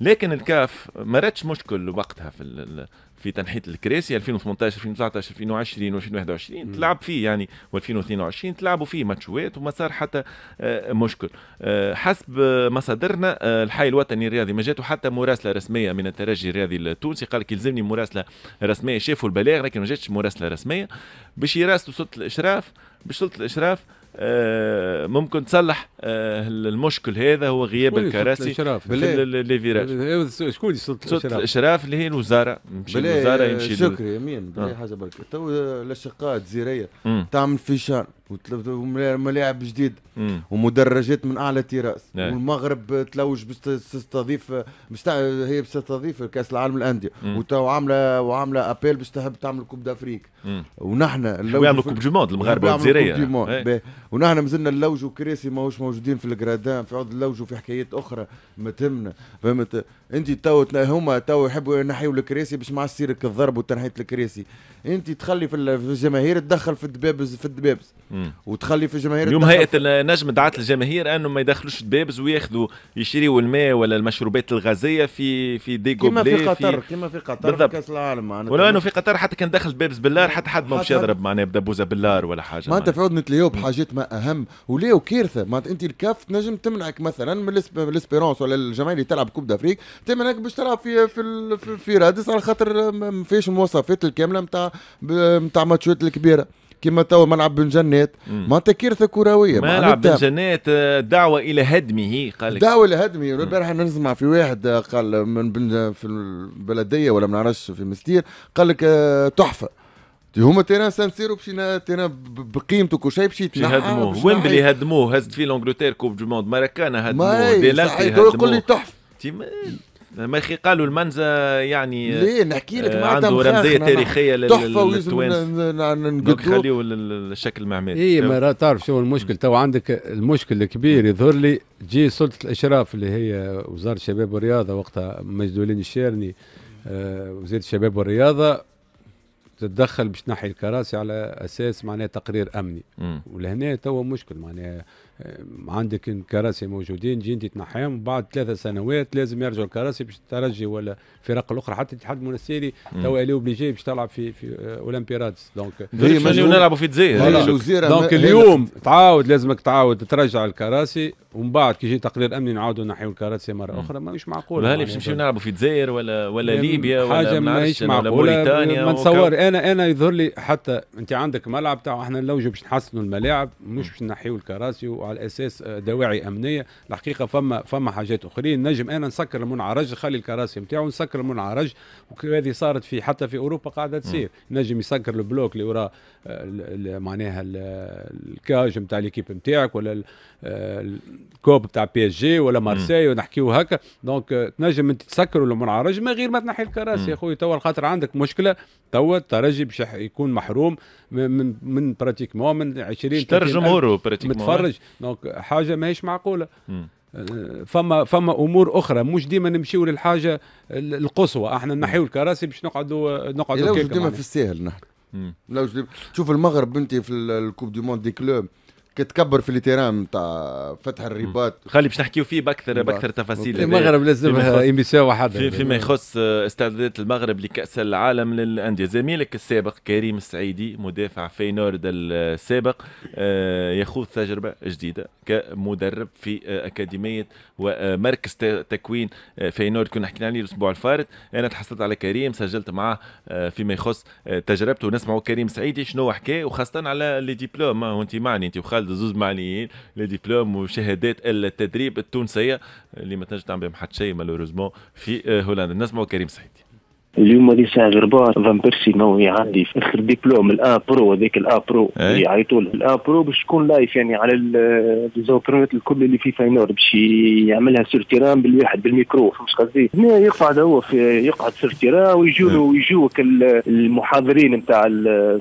B: لكن الكاف ما ردش مشكل وقتها في في تنحيط الكراسي 2018 2019 2020 2021 تلعب فيه يعني و2022 تلعبوا فيه ماتشوات وما صار حتى آه، مشكل آه، حسب مصادرنا آه، الحي الوطني الرياضي ما جاته حتى مراسله رسميه من الترجي الرياضي التونسي قال لك يلزمني مراسله رسميه شافوا البلاغ لكن ما جاتش مراسله رسميه باش يراسلوا سلطه الاشراف باش سلطه الاشراف آه، ممكن تصلح آه، المشكل هذا هو غياب الكراسي في لي فيراج إيه، شكون يسلط الاشراف؟ الاشراف اللي هي الوزاره يمشي الوزاره يمشي شكري يمين آه. حاجه
D: برك تو الاشقاء الجزيريه تعمل فيشان وملاعب جديد ومدرجات من اعلى تراس يعني. إيه. والمغرب تلوج باش تستضيف هي باش تستضيف كاس العالم الانديه وتو عامله وعامله ابيل باش تحب تعمل كوب دافريك ونحن يعملوا كوب دي موند المغاربه الجزائريه إيه. ونحن مازلنا اللوج وكريسي ماهوش موجودين في الجرادان في عود اللوج وفي حكايات اخرى ما تهمنا فهمت انت تو هما تو يحبوا ينحيوا الكراسي باش مع يصير الضرب وتنحيه الكراسي انت تخلي في الجماهير تدخل في الدبابز في الدبابز وتخلي في الجماهير اليوم هيئه
B: النجم دعت الجماهير انهم ما يدخلوش الدبابز وياخذوا يشريوا الماء ولا المشروبات الغازيه في في دي كيما في قطر كيما
D: في قطر في كاس العالم معناتها ولو انه في قطر
B: حتى كان دخل دبابز باللار حتى حد ما باش يضرب معناها بدبوزه باللار ولا حاجه معناتها
D: في عود اليوم بحاجات ما اهم ولاو كارثه معناتها انت الكاف تنجم تمنعك مثلا من الاسبيرونس ولا الجماهير اللي تلعب كوب دافريك تمنعك باش تلعب في في في, في رادس على خاطر ما فيش المواصفات الكامله نتاع نتاع ماتشات الكبيره كما توا ملعب بن جنات معناتها كارثه كرويه ملعب بن
B: جنات آه، دعوه الى هدمه قال دعوه الى هدمه البارحه نسمع
D: في واحد آه، قال من بن في البلديه ولا ما نعرفش في مستير قال لك آه، تحفه هما تيران سانسيرو باش تيران بقيمته كل شيء باش يتنحى ويمبلي
B: هدموه هزت فيه لونجلتير كوب دو موند ماراكانا هدموه ديلاختي هدموه يقول لي تحفه ما اخي قالوا المنزا يعني ليه نحكي لك آه، عنده رمزيه تاريخيه للتوانسه نخليه للشكل المعماري اي ما تعرف
E: شو المشكل تو عندك المشكل الكبير يظهر لي جي سلطه الاشراف اللي هي وزاره الشباب والرياضه وقتها مجدولين الشيرني آه، وزير الشباب والرياضه تتدخل باش تنحي الكراسي على اساس معناها تقرير امني ولهنا تو مشكل معناها آه، عندك كراسي موجودين جي انت تنحيهم بعد ثلاثة سنوات لازم يرجعوا الكراسي باش الترجي ولا الفرق الاخرى حتى الاتحاد المنسيري تو الي اوبليجي باش تلعب في في رادس دونك نلعبوا في الجزائر دونك اليوم تعاود لازمك تعاود ترجع الكراسي ومن بعد كي يجي تقرير امني نعاودوا نحيوا الكراسي مره اخرى ماهيش معقوله هل باش يعني. نمشيو نلعبوا
B: في الجزائر ولا ولا يعني ليبيا ولا حاجه ماهيش معقول ما نتصور
E: انا انا يظهر لي حتى انت عندك ملعب تاع احنا نلوجوا باش نحسنوا الملاعب مش باش نحيوا الكراسي على اساس آه، دواعي امنيه الحقيقه فما فما حاجات اخرين نجم انا نسكر المنعرج نخلي الكراسي نتاعو نسكر المنعرج وهذه صارت في حتى في اوروبا قاعده تصير نجم يسكر البلوك اللي وراء آه، معناها الكاج نتاع ليكيب نتاعك ولا الكوب آه، نتاع بي اس جي ولا مارسي ونحكيو هكا دونك تنجم انت تسكر المنعرج من غير ما تنحي الكراسي يا خويا توا خاطر عندك مشكله توا الترجي باش يكون محروم من من براتيكمون من 20 شتر جمهوره براتيكمون متفرج دونك حاجه ماهيش معقوله أه، فما فما امور اخرى مش ديما نمشيو للحاجه القصوى احنا نحيو الكراسي باش نقعدوا نقعدوا لو ديما في
D: الساهل
B: نحن
D: لو شوف المغرب بنتي في الكوب دي موند دي كلوب كتكبر في التيران تاع فتح الرباط خلي باش نحكيو فيه باكثر باكثر تفاصيل المغرب لازمها ايميسيون واحد في فيما
B: يخص آه، استعدادات المغرب لكاس العالم للانديه زميلك السابق كريم السعيدي مدافع فينورد السابق آه، يخوض تجربه جديده كمدرب في آه، اكاديميه ومركز تكوين فينورد كنا حكينا عليه الاسبوع الفارط انا تحصلت على كريم سجلت معاه فيما يخص تجربته نسمعوا كريم سعيدي شنو حكى وخاصه على لي ديبلوم وانت معني انت وخالد ولد زوز معنيين لي ديبلوم وشهادات التدريب التونسيه اللي ما تنجمش تعمل بهم حتى شيء مالوريزمون في آه، هولندا نسمعوا كريم سعيدي
C: اليوم هذه ساعه غربار فان بيرسي هي عندي في اخر ديبلوم الا برو هذاك الا برو يعيطوا إيه. له الا برو باش تكون لايف يعني على الزوبرونات الكل اللي في فاينور باش يعملها سيرتيرام تيران بالواحد بالميكرو فهمت قصدي هنا يقعد هو في يقعد سيرتيرام تيران ويجوا له ويجوك إيه. المحاضرين نتاع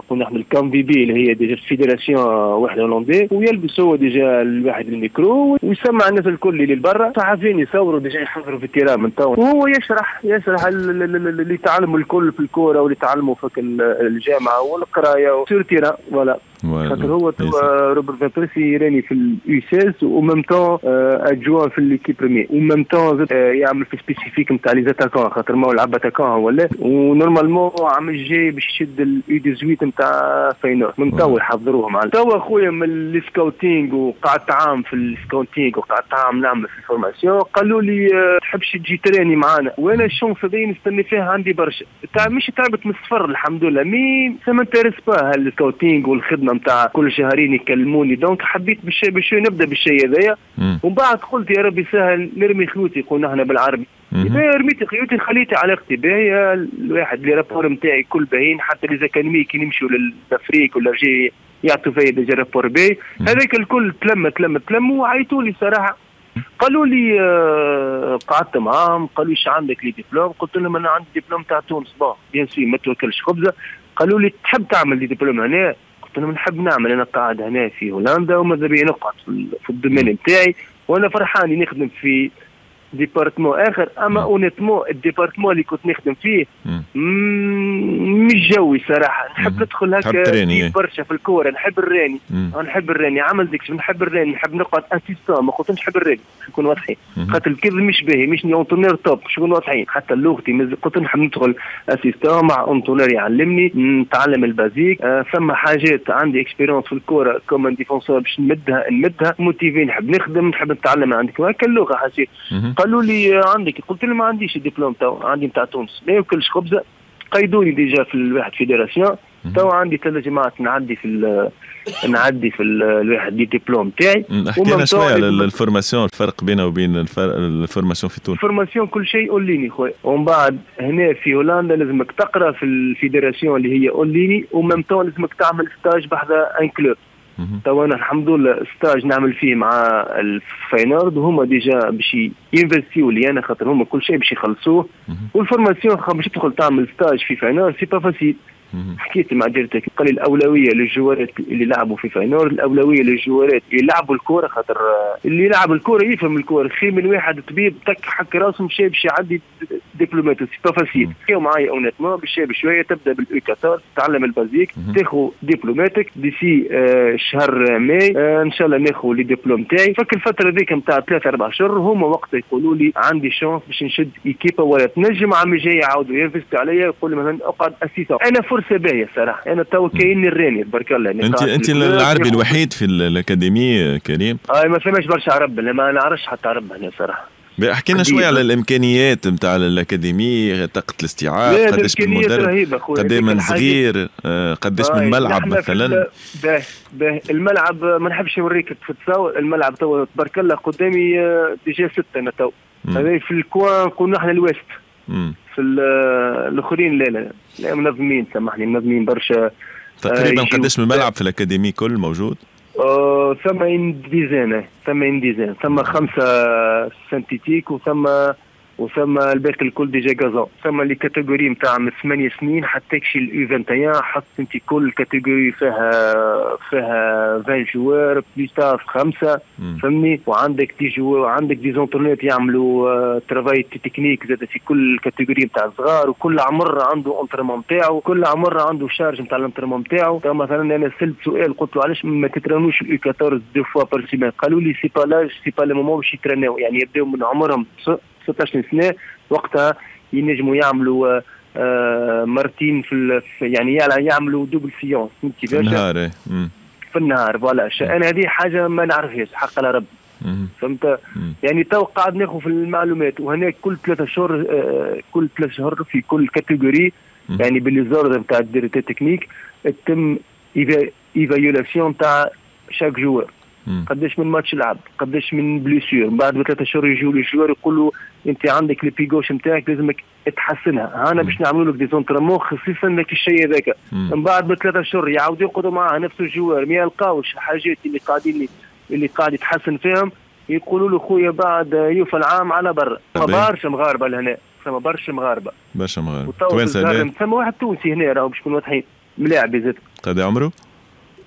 C: كنا احنا الكام بي بي اللي هي ديجا فيدراسيون واحد هولندي ويلبس هو ديجا الواحد الميكرو ويسمع الناس الكل اللي برا صحفيين يصوروا ديجا يحضروا في التيران من تو وهو يشرح يشرح اللي اللي تعلموا الكل في الكوره واللي تعلموا في الجامعه والقرايه وسورتينا ولا خاطر هو توا روبرت فاتريسي راني في الاي 16 وميم تون ادجوان آه، في ليكيب برومي وميم تون زاد آه، يعمل في سبيسيفيك نتاع لي زاتاكون خاطر ما هو لعب اتاكون ولا ونورمالمون عام الجاي باش يشد الاي 18 نتاع فاينور من توا يحضروهم على توا خويا من السكاوتينغ وقعدت عام في السكاوتينغ وقعدت عام نعمل في الفورماسيون قالوا لي آه، تحبش تجي تراني معانا وانا الشونس هذه نستني فيها عندي برشا مش تعبت من الصفر الحمد لله مي سا مانتيريس با هالسكاوتينغ والخدمه الخدمه نتاع كل شهرين يكلموني دونك حبيت بالشيء بالشيء نبدا بالشيء هذايا ومن بعد قلت يا ربي سهل نرمي خيوطي قلنا احنا بالعربي اذا رميت خيوطي خليت علاقتي بها الواحد لي رابور نتاعي كل باهين حتى اذا كان كي نمشيو للافريك ولا جي يعطوا فيا دي رابور باهي هذاك الكل تلم تلم تلم وعيطوا لي صراحه قالوا لي آه، قعدت معاهم قالوا لي عندك لي ديبلوم قلت لهم انا عندي ديبلوم تاع تونس بون بيان سي ما توكلش خبزه قالوا لي تحب تعمل لي ديبلوم هنا انا نحب نعمل انا قاعد هنا في هولندا وماذا بيا نقعد في الدومين نتاعي وانا فرحان نخدم في ديبارتمون اخر اما اونيتمون الديبارتمون اللي كنت نخدم فيه مش جوي صراحه نحب ندخل هكا إيه. برشا في الكوره نحب الراني نحب الراني عمل ديك نحب الراني نحب نقعد انسيستون ما قلتش نحب الراني نكون واضحين خاطر الكذب مش باهي مش اونتونير توب باش نكون واضحين حتى لغتي قلت نحب ندخل اسيستون مع اونتونير يعلمني نتعلم البازيك آه ثم حاجات عندي اكسبيرونس في الكوره كوم ديفونسور باش نمدها نمدها موتيفي نحب نخدم نحب نتعلم عندك هكا اللغه حاجات قالوا لي عندك قلت لهم ما عنديش ديبلوم تو عندي نتاع تونس ما ياكلش خبزه قيدوني ديجا في الواحد فيدراسيون تو عندي ثلاث جماعات نعدي في نعدي في الواحد دي ديبلوم
B: تاعي احكينا شويه على الفورماسيون الفرق بينه وبين الفورماسيون في تونس الفورماسيون
C: كل شيء اونليني خويا ومن بعد هنا في هولندا لازمك تقرا في الفيدراسيون اللي هي اونليني ومام تو لازمك تعمل ستاج بحذا ان كلوب تو انا الحمد لله ستاج نعمل فيه مع الفاينارد وهما ديجا باش ينفستيو لي انا خاطر هما كل شيء باش يخلصوه والفورماسيون باش تدخل تعمل ستاج في فاينارد سي با فاسيل حكيت مع ديرتك قال لي الاولويه للجوارات اللي لعبوا في فاينورد الاولويه للجوارات اللي لعبوا الكوره خاطر اللي يلعب الكوره يفهم الكوره خير من واحد طبيب تك حك راسه مشى باش يعدي دبلومات سي با فاسيل كانوا معايا اونيتمون باش بشويه تبدا بالايكاتور تتعلم البازيك تاخذ دبلوماتك ديسي آه شهر ماي آه ان شاء الله ناخذ لي دبلوم تاعي فك الفتره ذيك نتاع ثلاث اربع شهور هما وقت يقولوا لي عندي شانس باش نشد ايكيبا ولا تنجم عمي جاي يعاودوا ينفست عليا يقول لي مثلا اقعد اسيسه انا فرصه باهيه صراحه انا تو كاني الراني تبارك الله انت انت العربي
B: الوحيد في الاكاديميه كريم
C: اي آه، ما فماش برشا عرب انا ما نعرفش حتى عرب هنا صراحه
B: حكينا شوية على الامكانيات نتاع الاكاديميه طاقه الاستيعاب قداش آه، من مدرب قداش من صغير قداش من ملعب مثلا
C: باه باه الملعب ما نحبش نوريك تتصور الملعب تو تبارك الله قدامي آه، ديجا ستة انا تو في الكوان كنا احنا الوسط في الاخرين لا لا, لا منظمين سامحني منظمين
B: برشا تقريبا آه، قداش من ملعب في الاكاديمي كل موجود؟
C: آه، ثم ان ديزانه ثم ان ديزان ثم خمسه سانتيتيك وثم وثم الباقي الكل ديجا كازا ثم لي كاتيجوري نتاع من ثمانية سنين حتى كشي اليو 21 حط انت كل كاتيجوري فيها فيها 20 جوار بليس خمسه فهمني وعندك دي جوار وعندك دي زونترنوت يعملوا ترافاي آه، تكنيك زاد في كل كاتيجوري نتاع الصغار وكل عمر عنده انترمون نتاعو كل عمر عنده شارج نتاع الانترمون نتاعو مثلا انا سلت سؤال قلت له علاش ما تترانوش الاي 14 دو فوا بار سيمان قالوا لي سي با لاج سي با لي مومون باش يترانيو يعني يبداو من عمرهم 16 سنه وقتها ينجموا يعملوا آه، آه، مرتين في يعني يعملوا دوبل سيون في النهار إيه. في النهار فوالا انا هذه حاجه ما نعرفهاش حق على ربي فهمت يعني تو قاعد ناخذ في المعلومات وهناك كل ثلاثة شهور آه، كل ثلاثة شهور في كل كاتيجوري يعني بالليزورد نتاع الديريتي تكنيك تتم ايفاليولاسيون تاع شاك جوار قداش من ماتش لعب قداش من بليسير بعد بثلاثة اشهر يجيو لي جوار يقولوا انت عندك لي بيغوش نتاعك لازمك تحسنها هانا باش نعملوا لك ديزونترامون خصيصا لك الشيء هذاك من بعد بثلاثة اشهر يعاودوا يقعدوا معاه نفس الجوار ما يلقاوش الحاجات اللي قاعدين اللي قاعد يتحسن فيهم يقولوا له خويا بعد يوفى العام على برا ما برشا مغاربه لهنا ثم برشا مغاربه
B: برشا مغاربه توانسه
C: ثم واحد تونسي هنا راهو باش نكون واضحين ملاعب زاد قد عمره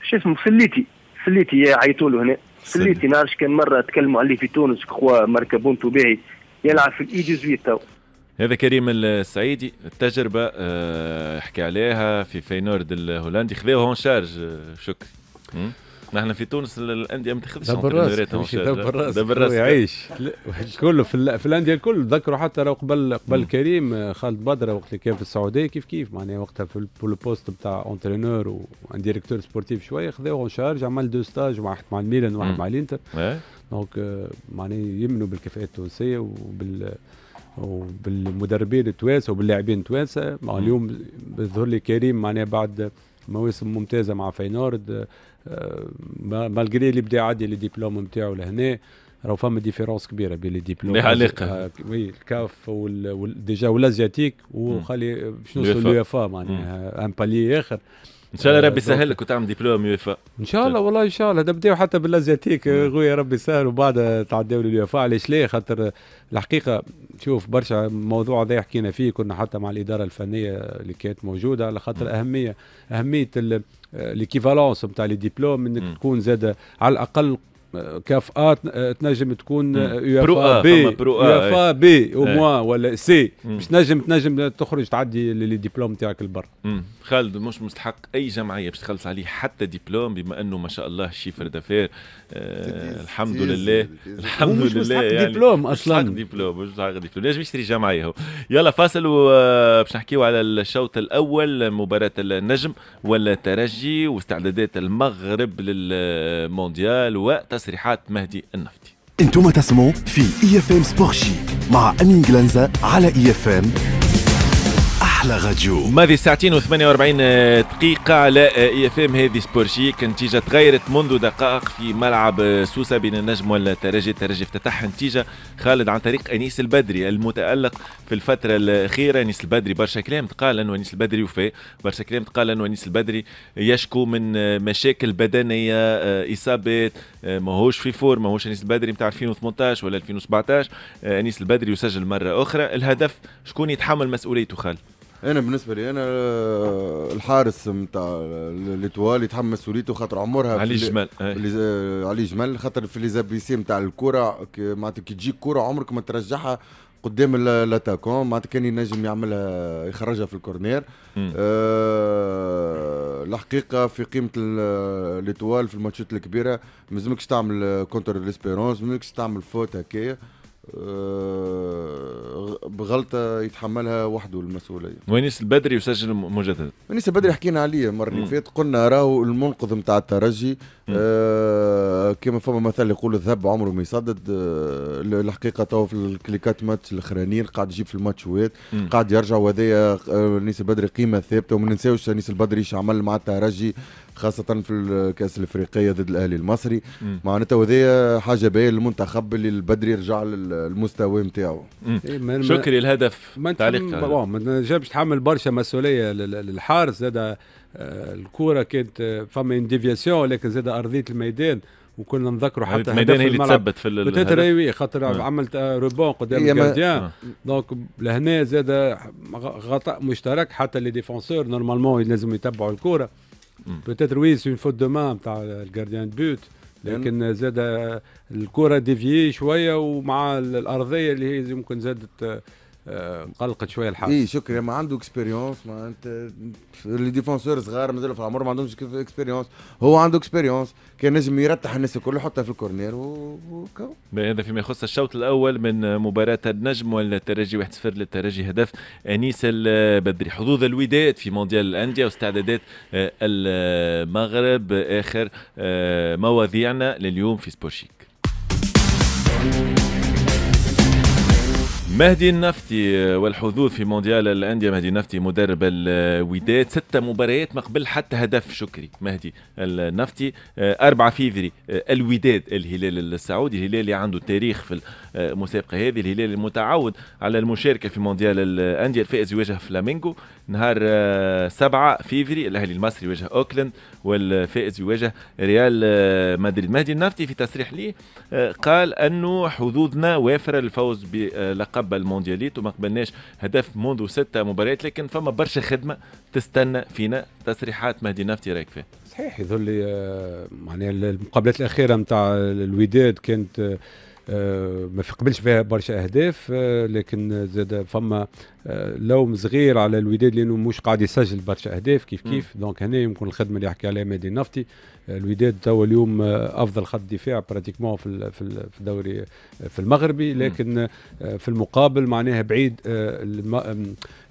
C: شو اسمه سليتي سليتي عيطوا له هنا سليتي نعرفش كان مره تكلموا عليه في تونس خوا مركبون تباعي يلعب في الاي 18
B: تو هذا كريم السعيدي التجربة آه، حكى عليها في فينورد الهولندي خذوه اون شارج شكري نحن في تونس الانديه ما تاخذش دبر راسك دبر راسك دبر راسك يعيش
E: كله في, في الانديه الكل تذكروا حتى لو قبل قبل كريم آه، خالد بدره وقت اللي كان في السعوديه كيف كيف معناها وقتها في البوست بتاع اونترينور وان ديريكتور سبورتيف شويه خذاو اون شارج عمل دو ستاج واحد مع الميلان واحد مع الانتر دونك إيه. آه، معناها يمنوا بالكفاءات التونسيه وبال وبالمدربين التوانسه وباللاعبين التوانسه اليوم بظهر لي كريم معناها بعد مواسم ممتازه مع فينورد مالغري اللي بدا يعدي لي ديبلوم نتاعو لهنا راهو فما ديفيرونس كبيره بين لي ديبلوم لها علاقه آه، وي الكاف ديجا والازياتيك وخلي شنو لو اف معناها ان بالي اخر ان شاء الله آه، ربي يسهل
B: لك وتعمل ديبلوم يو اف
E: ان شاء الله والله ان شاء الله بداو حتى بالازياتيك خويا ربي يسهل وبعد تعداو لليو اف علاش ليه خاطر الحقيقه شوف برشا موضوع هذا حكينا فيه كنا حتى مع الاداره الفنيه اللي كانت موجوده على خاطر اهميه اهميه ليكيفالونس نتاع لي ديبلوم انك تكون زاد على الاقل كاف ا تنجم تكون ا بي ا بي او موا إيه. ولا سي مش تنجم تنجم تخرج تعدي لي ديبلوم تاعك البر
B: خالد مش مستحق اي جمعيه باش تخلص عليه حتى ديبلوم بما انه ما شاء الله شيفر دافير آه الحمد لله الحمد لله يعني. مش يعني ديبلوم اصلا مش ديبلوم مش مستحق ديبلوم ليش بيشتري جمعيه هو يلا فاصل آه، باش نحكيو على الشوط الاول مباراه النجم ولا ترجي واستعدادات المغرب للمونديال وقت تصريحات مهدي النفطي انتم تسمعوا في اي اف ام مع امين
A: جلانزا على اي اف ام
B: أحلى راديو ماضي ساعتين و48 آه، دقيقة على اي اف ام هذه سبورشيك النتيجة تغيرت منذ دقائق في ملعب آه، سوسة بين النجم والترجي الترجي افتتح النتيجة خالد عن طريق أنيس البدري المتألق في الفترة الأخيرة أنيس البدري برشا كلام تقال أنه أنيس البدري وفاء برشا كلام تقال أنه أنيس البدري يشكو من آه، مشاكل بدنية إصابات ماهوش في فور ماهوش أنيس البدري نتاع 2018 ولا 2017 أنيس البدري يسجل مرة أخرى الهدف شكون يتحمل مسؤوليته خالد
D: انا بالنسبه لي انا آه، الحارس نتاع ليتوال يتحمل مسؤوليته خاطر عمرها علي جمل آه. آه، علي جمل خاطر في ليزابيسي نتاع الكره معناتها كي تجيك كره عمرك ما ترجعها قدام الاتاكون معناتها كان ينجم يعملها يخرجها في الكورنير أه الحقيقه في قيمه ليتوال في الماتشات الكبيره مازمكش تعمل كونتر ليسبيرونس مازمكش تعمل فوت هكايا آه، بغلطه يتحملها وحده المسؤوليه
B: وينيس البدري يسجل مجددا وينيس
D: البدري حكينا عليه المره اللي فاتت قلنا راهو المنقذ نتاع الترجي آه، كما فما مثل يقول الذهب عمره ما يصدد آه، الحقيقه تو في الكليكات ماتش الاخرانيين قاعد يجيب في الماتشوات قاعد يرجع وهذايا وينيس البدري قيمه ثابته وما ننساوش وينيس البدري ايش عمل مع الترجي خاصه في الكاس الافريقيه ضد الاهلي المصري معناتها وهذايا حاجه باهيه للمنتخب اللي البدري يرجع للمستوى نتاعو
E: إيه، شكري الهدف ما تعليق ما جابش تحمل برشا مسؤوليه للحارس زاد آه، الكوره كانت آه، فما ان ديفياسيون لكن زاد ارضيه الميدان وكنا نذكروا حتى الميدان هي اللي تثبت في الهدف ايوي خاطر نعم. عملت آه، روبون قدام الجارديان نعم. دونك لهنا زاد غطاء مشترك حتى لي ديفونسور نورمالمون لازم يتبعوا الكوره بوتيتر وي سي فوت دو مان تاع الجارديان بوت لكن زاد الكره ديفيي شويه ومع الارضيه اللي هي ممكن زادت قلقت شويه الحال اي شكرا
D: ما عنده اكسبيريونس ما انت لي ديفونسور صغار مازالوا في العمر ما عندهمش اكسبيريونس هو عنده اكسبيريونس كان نجم يرتح الناس الكل يحطها في
B: الكورنير وكو هذا فيما يخص الشوط الاول من مباراه النجم والترجي 1-0 للترجي هدف انيس آه، البدري حظوظ الوداد في مونديال الانديه واستعدادات آه، المغرب اخر آه، مواضيعنا لليوم في سبورشيك مهدي النفتي والحظوظ في مونديال الانديه مهدي النفتي مدرب الوداد ستة مباريات ما قبل حتى هدف شكري مهدي النفتي 4 فيفري الوداد الهلال السعودي الهلال اللي عنده تاريخ في المسابقه هذه الهلال المتعود على المشاركه في مونديال الانديه الفائز يواجه فلامينغو نهار 7 آه، فيفري الاهلي المصري يواجه اوكلاند والفائز يواجه ريال آه، مدريد مهدي النفطي في تصريح لي آه، قال انه حظوظنا وافره للفوز بلقب المونديالات وما قبلناش هدف منذ ستة مباريات لكن فما برشا خدمه تستنى فينا تصريحات مهدي النفطي إيه رايك فيها
E: صحيح يظل لي معناها المقابلات الاخيره نتاع الوداد كانت آه، ما قبلش فيها برشا اهداف آه، لكن زاد فما آه، لوم صغير على الوداد لانه مش قاعد يسجل برشا اهداف كيف كيف دونك هنا يمكن الخدمه اللي يحكي عليها مادي النفطي الوداد توا اليوم افضل خط دفاع براتيكمون في في الدوري في المغربي لكن في المقابل معناها بعيد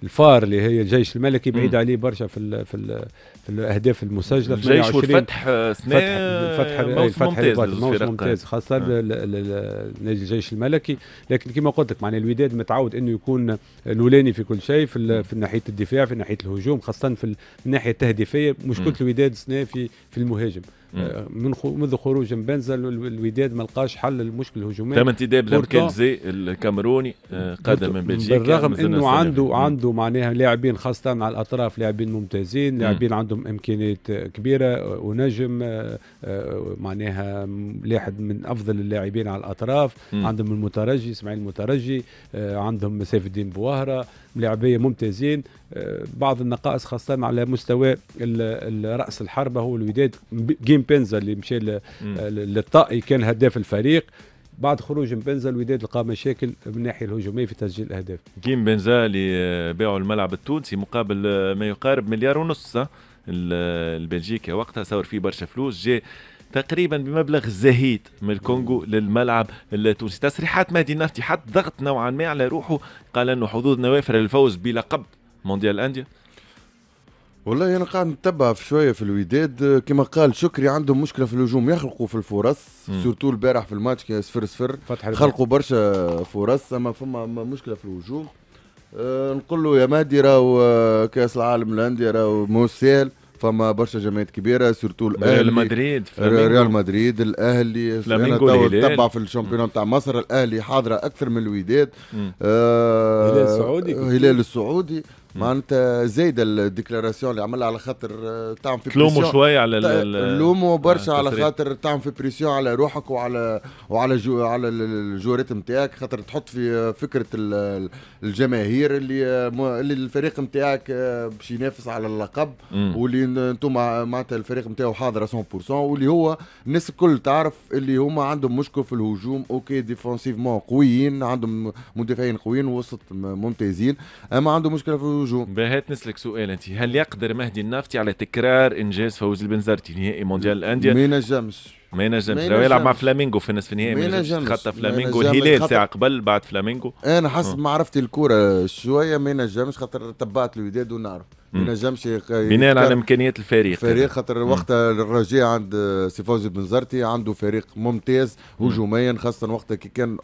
E: الفار اللي هي الجيش الملكي بعيد عليه برشا في في الاهداف المسجله في الجيش والفتح سنه آه، آه، إيه، الفتح موسم ممتاز موسم ممتاز خاصه نادي الجيش الملكي لكن كما قلت لك معناها الوداد متعود انه يكون الاولاني في كل شيء في, في ناحيه الدفاع في ناحيه الهجوم خاصه في الناحيه التهديفيه مشكله الوداد سنه في في المهاجم آه، من خو... منذ خروج مبنزا الوداد ما لقاش حل للمشكل الهجومي تم انتداب لمكنزي
B: الكاميروني آه، قادم من بلجيكا بالرغم انه عنده عنده
E: معناها لاعبين خاصه على الاطراف لاعبين ممتازين لاعبين عندهم امكانيات كبيره ونجم آه، معناها لاحد من افضل اللاعبين على الاطراف مم. عندهم المترجي اسماعيل المترجي عندهم سيف الدين بوهره لاعبيه ممتازين بعض النقائص خاصة على مستوى رأس الحربة هو الوداد جيم بنزا اللي مشى للطائي كان هداف الفريق بعد خروج بنزا الوداد لقى مشاكل من الناحيه الهجوميه في تسجيل الاهداف.
B: جيم بنزا اللي باعوا الملعب التونسي مقابل ما يقارب مليار ونص البلجيكي وقتها صار فيه برشا فلوس جاء تقريبا بمبلغ زهيد من الكونغو للملعب التونسي تصريحات مهدي نفتي حط ضغط نوعا ما على روحه قال انه حظوظ نوافر للفوز بلقب مونديال الانديه والله انا قاعد
D: نتبع في شويه في الوداد كما قال شكري عندهم مشكله في الهجوم يخلقوا في الفرص سورتو البارح في الماتش كان صفر صفر خلقوا برشا فرص اما فما مشكله في الهجوم أه نقول له يا مهدي راهو أه، كاس العالم الانديه راهو موسيل فما برشا جمعيات كبيره سورتو الاهلي ريال مدريد ريال مدريد الاهلي فلامينغو تبع في الشامبيون تاع مصر الاهلي حاضره اكثر من الوداد آه هلال السعودي هلال السعودي معناتها زايد الديكلاراسيون اللي عملها على خاطر آه، تعمل في تلوموا شوي على طيب، تلوموا برشا آه، على خاطر تعمل في بريسيون على روحك وعلى وعلى جو على الجوريت نتاعك خاطر تحط في آه، فكرة الجماهير اللي اللي الفريق نتاعك باش ينافس على اللقب واللي انتم معناتها الفريق نتاعو حاضر 100% واللي هو الناس الكل تعرف اللي هما عندهم مشكل في الهجوم اوكي ديفونسيفمون قويين عندهم مدافعين قويين وسط
B: ممتازين اما عندهم مشكله في الهجوم الهجوم بهات نسلك سؤال انت هل يقدر مهدي النفطي على تكرار انجاز فوز البنزرتي نهائي مونديال الانديه؟ ما ينجمش ما ينجمش لو يلعب مع فلامينغو في النصف النهائي ما ينجمش خطا فلامينغو الهلال ساعه قبل بعد فلامينغو انا حسب آه.
D: معرفتي الكوره شويه ما ينجمش خاطر تبعت الوداد ونعرف ما ينجمش بناء على امكانيات الفريق الفريق خاطر وقتها الرجاء عند سي فوزي بنزرتي عنده فريق ممتاز هجوميا خاصه وقتها كي كان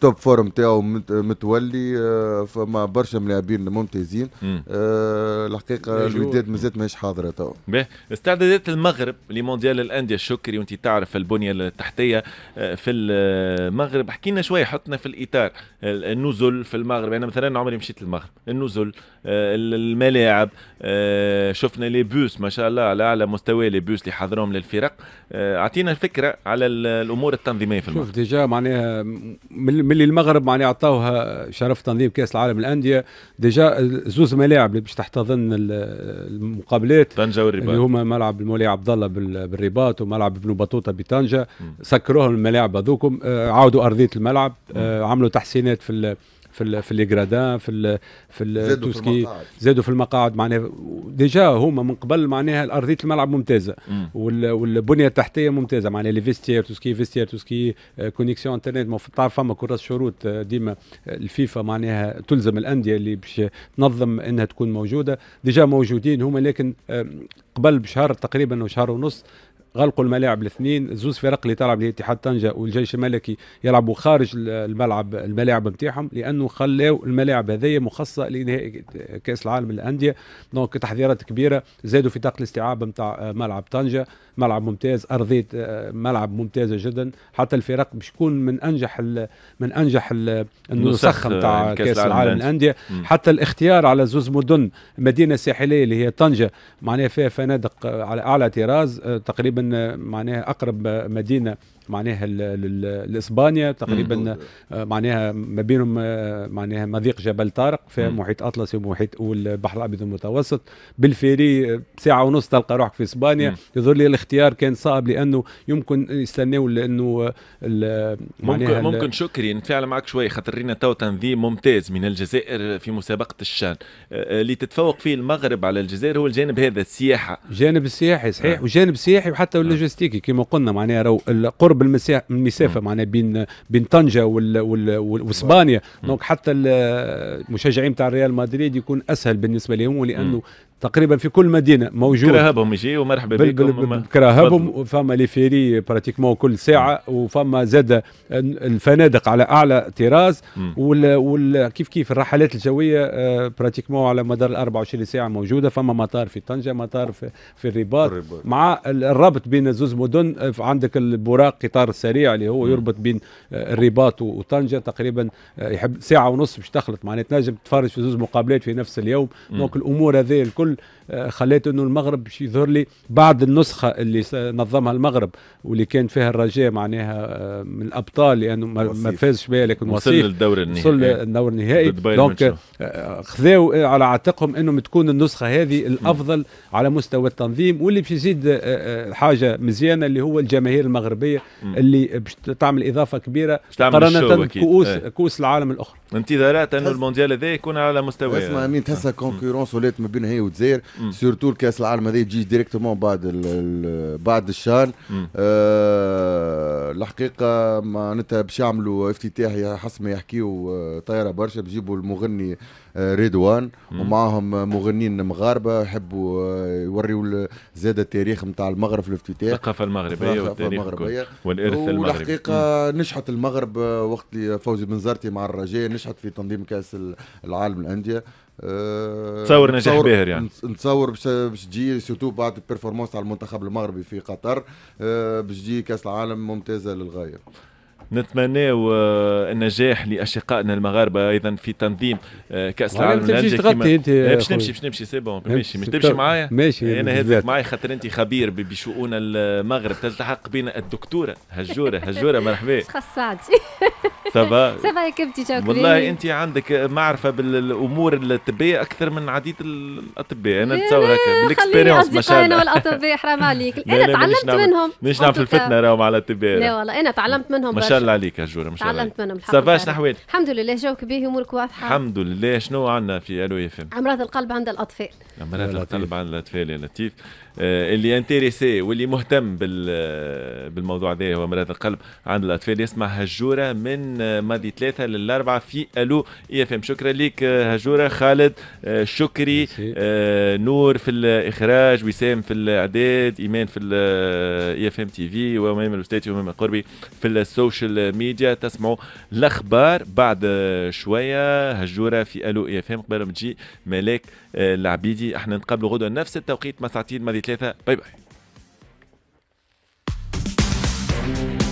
D: توب آه، فورم تاعو متولي آه، فما برشا ملاعبين ممتازين آه، الحقيقه الوداد مازالت ماهيش حاضره تو
B: استعدادات المغرب لمونديال الانديه الشكري وانت تعرف البنيه التحتيه في المغرب حكينا شويه حطنا في الاطار النزل في المغرب انا مثلا عمري مشيت للمغرب النزل الملاعب شفنا لي بوس ما شاء الله على اعلى مستوى لي بوس اللي حضرهم للفرق اعطينا الفكره على الامور التنظيميه في المغرب شوف
E: ديجا معناها ملي المغرب معني عطاوها شرف تنظيم كاس العالم للانديه ديجا زوز ملاعب اللي باش تحتضن المقابلات طنجه والرباط اللي هما ملعب المولي عبد الله بالرباط وملعب ابن بطوطه بطنجه سكروهم الملاعب هذوكم آه، عاودوا ارضيه الملعب آه، عملوا تحسينات في في الـ في الجرادان في الـ في المقاعد زادوا في المقاعد معناها ديجا هما من قبل معناها ارضيه الملعب ممتازه وال والبنيه التحتيه ممتازه معناها لي فيستير توسكي فيستير توسكي آه، كونيكسيون انترنت تعرف فما كراس شروط آه، ديما آه، الفيفا معناها تلزم الانديه اللي باش تنظم انها تكون موجوده ديجا موجودين هما لكن قبل بشهر تقريبا وشهر ونص غلقوا الملاعب الاثنين زوز فرق اللي تلعب الاتحاد طنجه والجيش الملكي يلعبوا خارج الملعب الملاعب نتاعهم لانه خلاو الملاعب هذيا مخصصه لنهائي كاس العالم للانديه دونك تحضيرات كبيره زادوا في طاقه الاستيعاب نتاع آه، ملعب طنجه ملعب ممتاز ارضيه آه، ملعب ممتازه جدا حتى الفرق باش تكون من انجح من انجح النسخ نتاع آه، كاس العالم للانديه حتى الاختيار على زوز مدن مدينه ساحليه اللي هي طنجه معناها فيها فنادق على اعلى طراز تقريبا معناها اقرب مدينه معناها لاسبانيا تقريبا آه، معناها ما بينهم آه، معناها مضيق جبل طارق في محيط اطلسي ومحيط والبحر الابيض المتوسط بالفيري ساعه ونص تلقى روحك في اسبانيا يظهر لي الاختيار كان صعب لانه يمكن يستناو لانه آه، ممكن ممكن
B: شكري نتفاعل معك شوي خاطر رينا تو تنظيم ممتاز من الجزائر في مسابقه الشان اللي تتفوق فيه المغرب على الجزائر هو الجانب هذا السياحه جانب السياحي صحيح آه.
E: وجانب سياحي وحتى اللوجستيكي كما قلنا معناها رو القرب قرب المسافه معناها بين بين طنجه واسبانيا دونك حتى المشجعين تاع ريال مدريد يكون اسهل بالنسبه لهم لانه تقريبا في كل مدينه موجود كراهبهم يجي مرحبا بكم كراهبهم فما لي فيري براتيكمون كل ساعه وفما زاد الفنادق على اعلى طراز وكيف كيف الرحلات الجويه آه، براتيكمون على مدار 24 ساعه موجوده فما مطار في طنجه مطار في, في الرباط مع الربط بين زوز مدن آه، عندك البراق قطار السريع اللي هو يربط بين آه، الرباط وطنجه تقريبا يحب ساعه ونص باش تخلط معناتها تنجم تفرج في زوز مقابلات في نفس اليوم دونك الامور هذه الكل كل آه، خليت انه المغرب باش يظهر لي بعض النسخه اللي نظمها المغرب واللي كان فيها الرجاء معناها آه، من الابطال لانه ما فازش بها لكن وصل للدور النهائي وصل للدور النهائي دونك آه، خذاو على عاتقهم انهم تكون النسخه هذه الافضل م. على مستوى التنظيم واللي باش يزيد حاجه مزيانه اللي هو الجماهير المغربيه م. اللي باش تعمل اضافه كبيره مقارنه بكؤوس إيه. كؤوس العالم الاخرى
B: انتظارات انه المونديال هذا يكون على مستوى اسمع
D: امين تحسها كونكورونس ولات ما بين هي والجزائر سورتو الكاس العالم هذه تجي ديريكتومون بعد بعد الشهر آه الحقيقه معناتها باش يعملوا افتتاح حسب ما يحكيوا آه، طياره برشا بجيبوا المغني آه، ريدوان ومعاهم مغنيين مغاربه يحبوا آه، يوريوا زاد التاريخ نتاع المغرب في الافتتاح الثقافه المغربيه والتاريخ المغربية والارث المغربي والحقيقه نجحت المغرب وقت اللي فوزي بنزرتي مع الرجاء نجحت في تنظيم كاس العالم الانديه آه، تصور نجاح باهر يعني نتصور باش باش تجي سيرتو بعد البيرفورمانس تاع المنتخب المغربي في قطر آه، باش تجي كاس العالم ممتازه
B: للغايه نتمناو النجاح لاشقائنا المغاربه ايضا في تنظيم آه، كاس العالم للانديه تغطي انت إيه، باش نمشي باش نمشي سي بون ماشي مش تمشي معايا ماشي انا هذاك معايا خاطر انت خبير بشؤون المغرب تلتحق بنا الدكتوره هجوره هجوره مرحبا تخصصتي سافا سافا يا كبتي شكرا والله انت عندك معرفه بالامور الطبيه اكثر من عديد الاطباء انا نتصور هكا بالاكسبيريونس ما شاء الله انا والاطباء
E: حرام عليك انا تعلمت منهم مش نعرف الفتنه
B: راهم على الاطباء لا
E: والله انا تعلمت منهم ما شاء الله
B: عليك هالجوره مش تعلمت منهم الحمد لله سافاش نحوالك
E: الحمد لله جوك به امورك واضحه الحمد
B: لله شنو عندنا في الو اف ام
E: امراض القلب عند الاطفال
B: امراض القلب عند الاطفال يا لطيف آه، اللي انتريسي واللي مهتم آه، بالموضوع هذا هو مرض القلب عند الاطفال يسمع هجوره من آه، ماضي ثلاثه للاربعه في الو اي اف ام شكرا لك هجوره خالد شكري نور في الاخراج وسام في الاعداد ايمان في اي اف ام تي في وامام الاستاذ امام القربي في السوشيال ميديا تسمعوا الاخبار بعد شويه هجوره في الو اي اف ام قبل ما تجي ملاك العبيدي احنا نتقابلوا غدوه نفس التوقيت مساعتين ماضي later. Bye bye.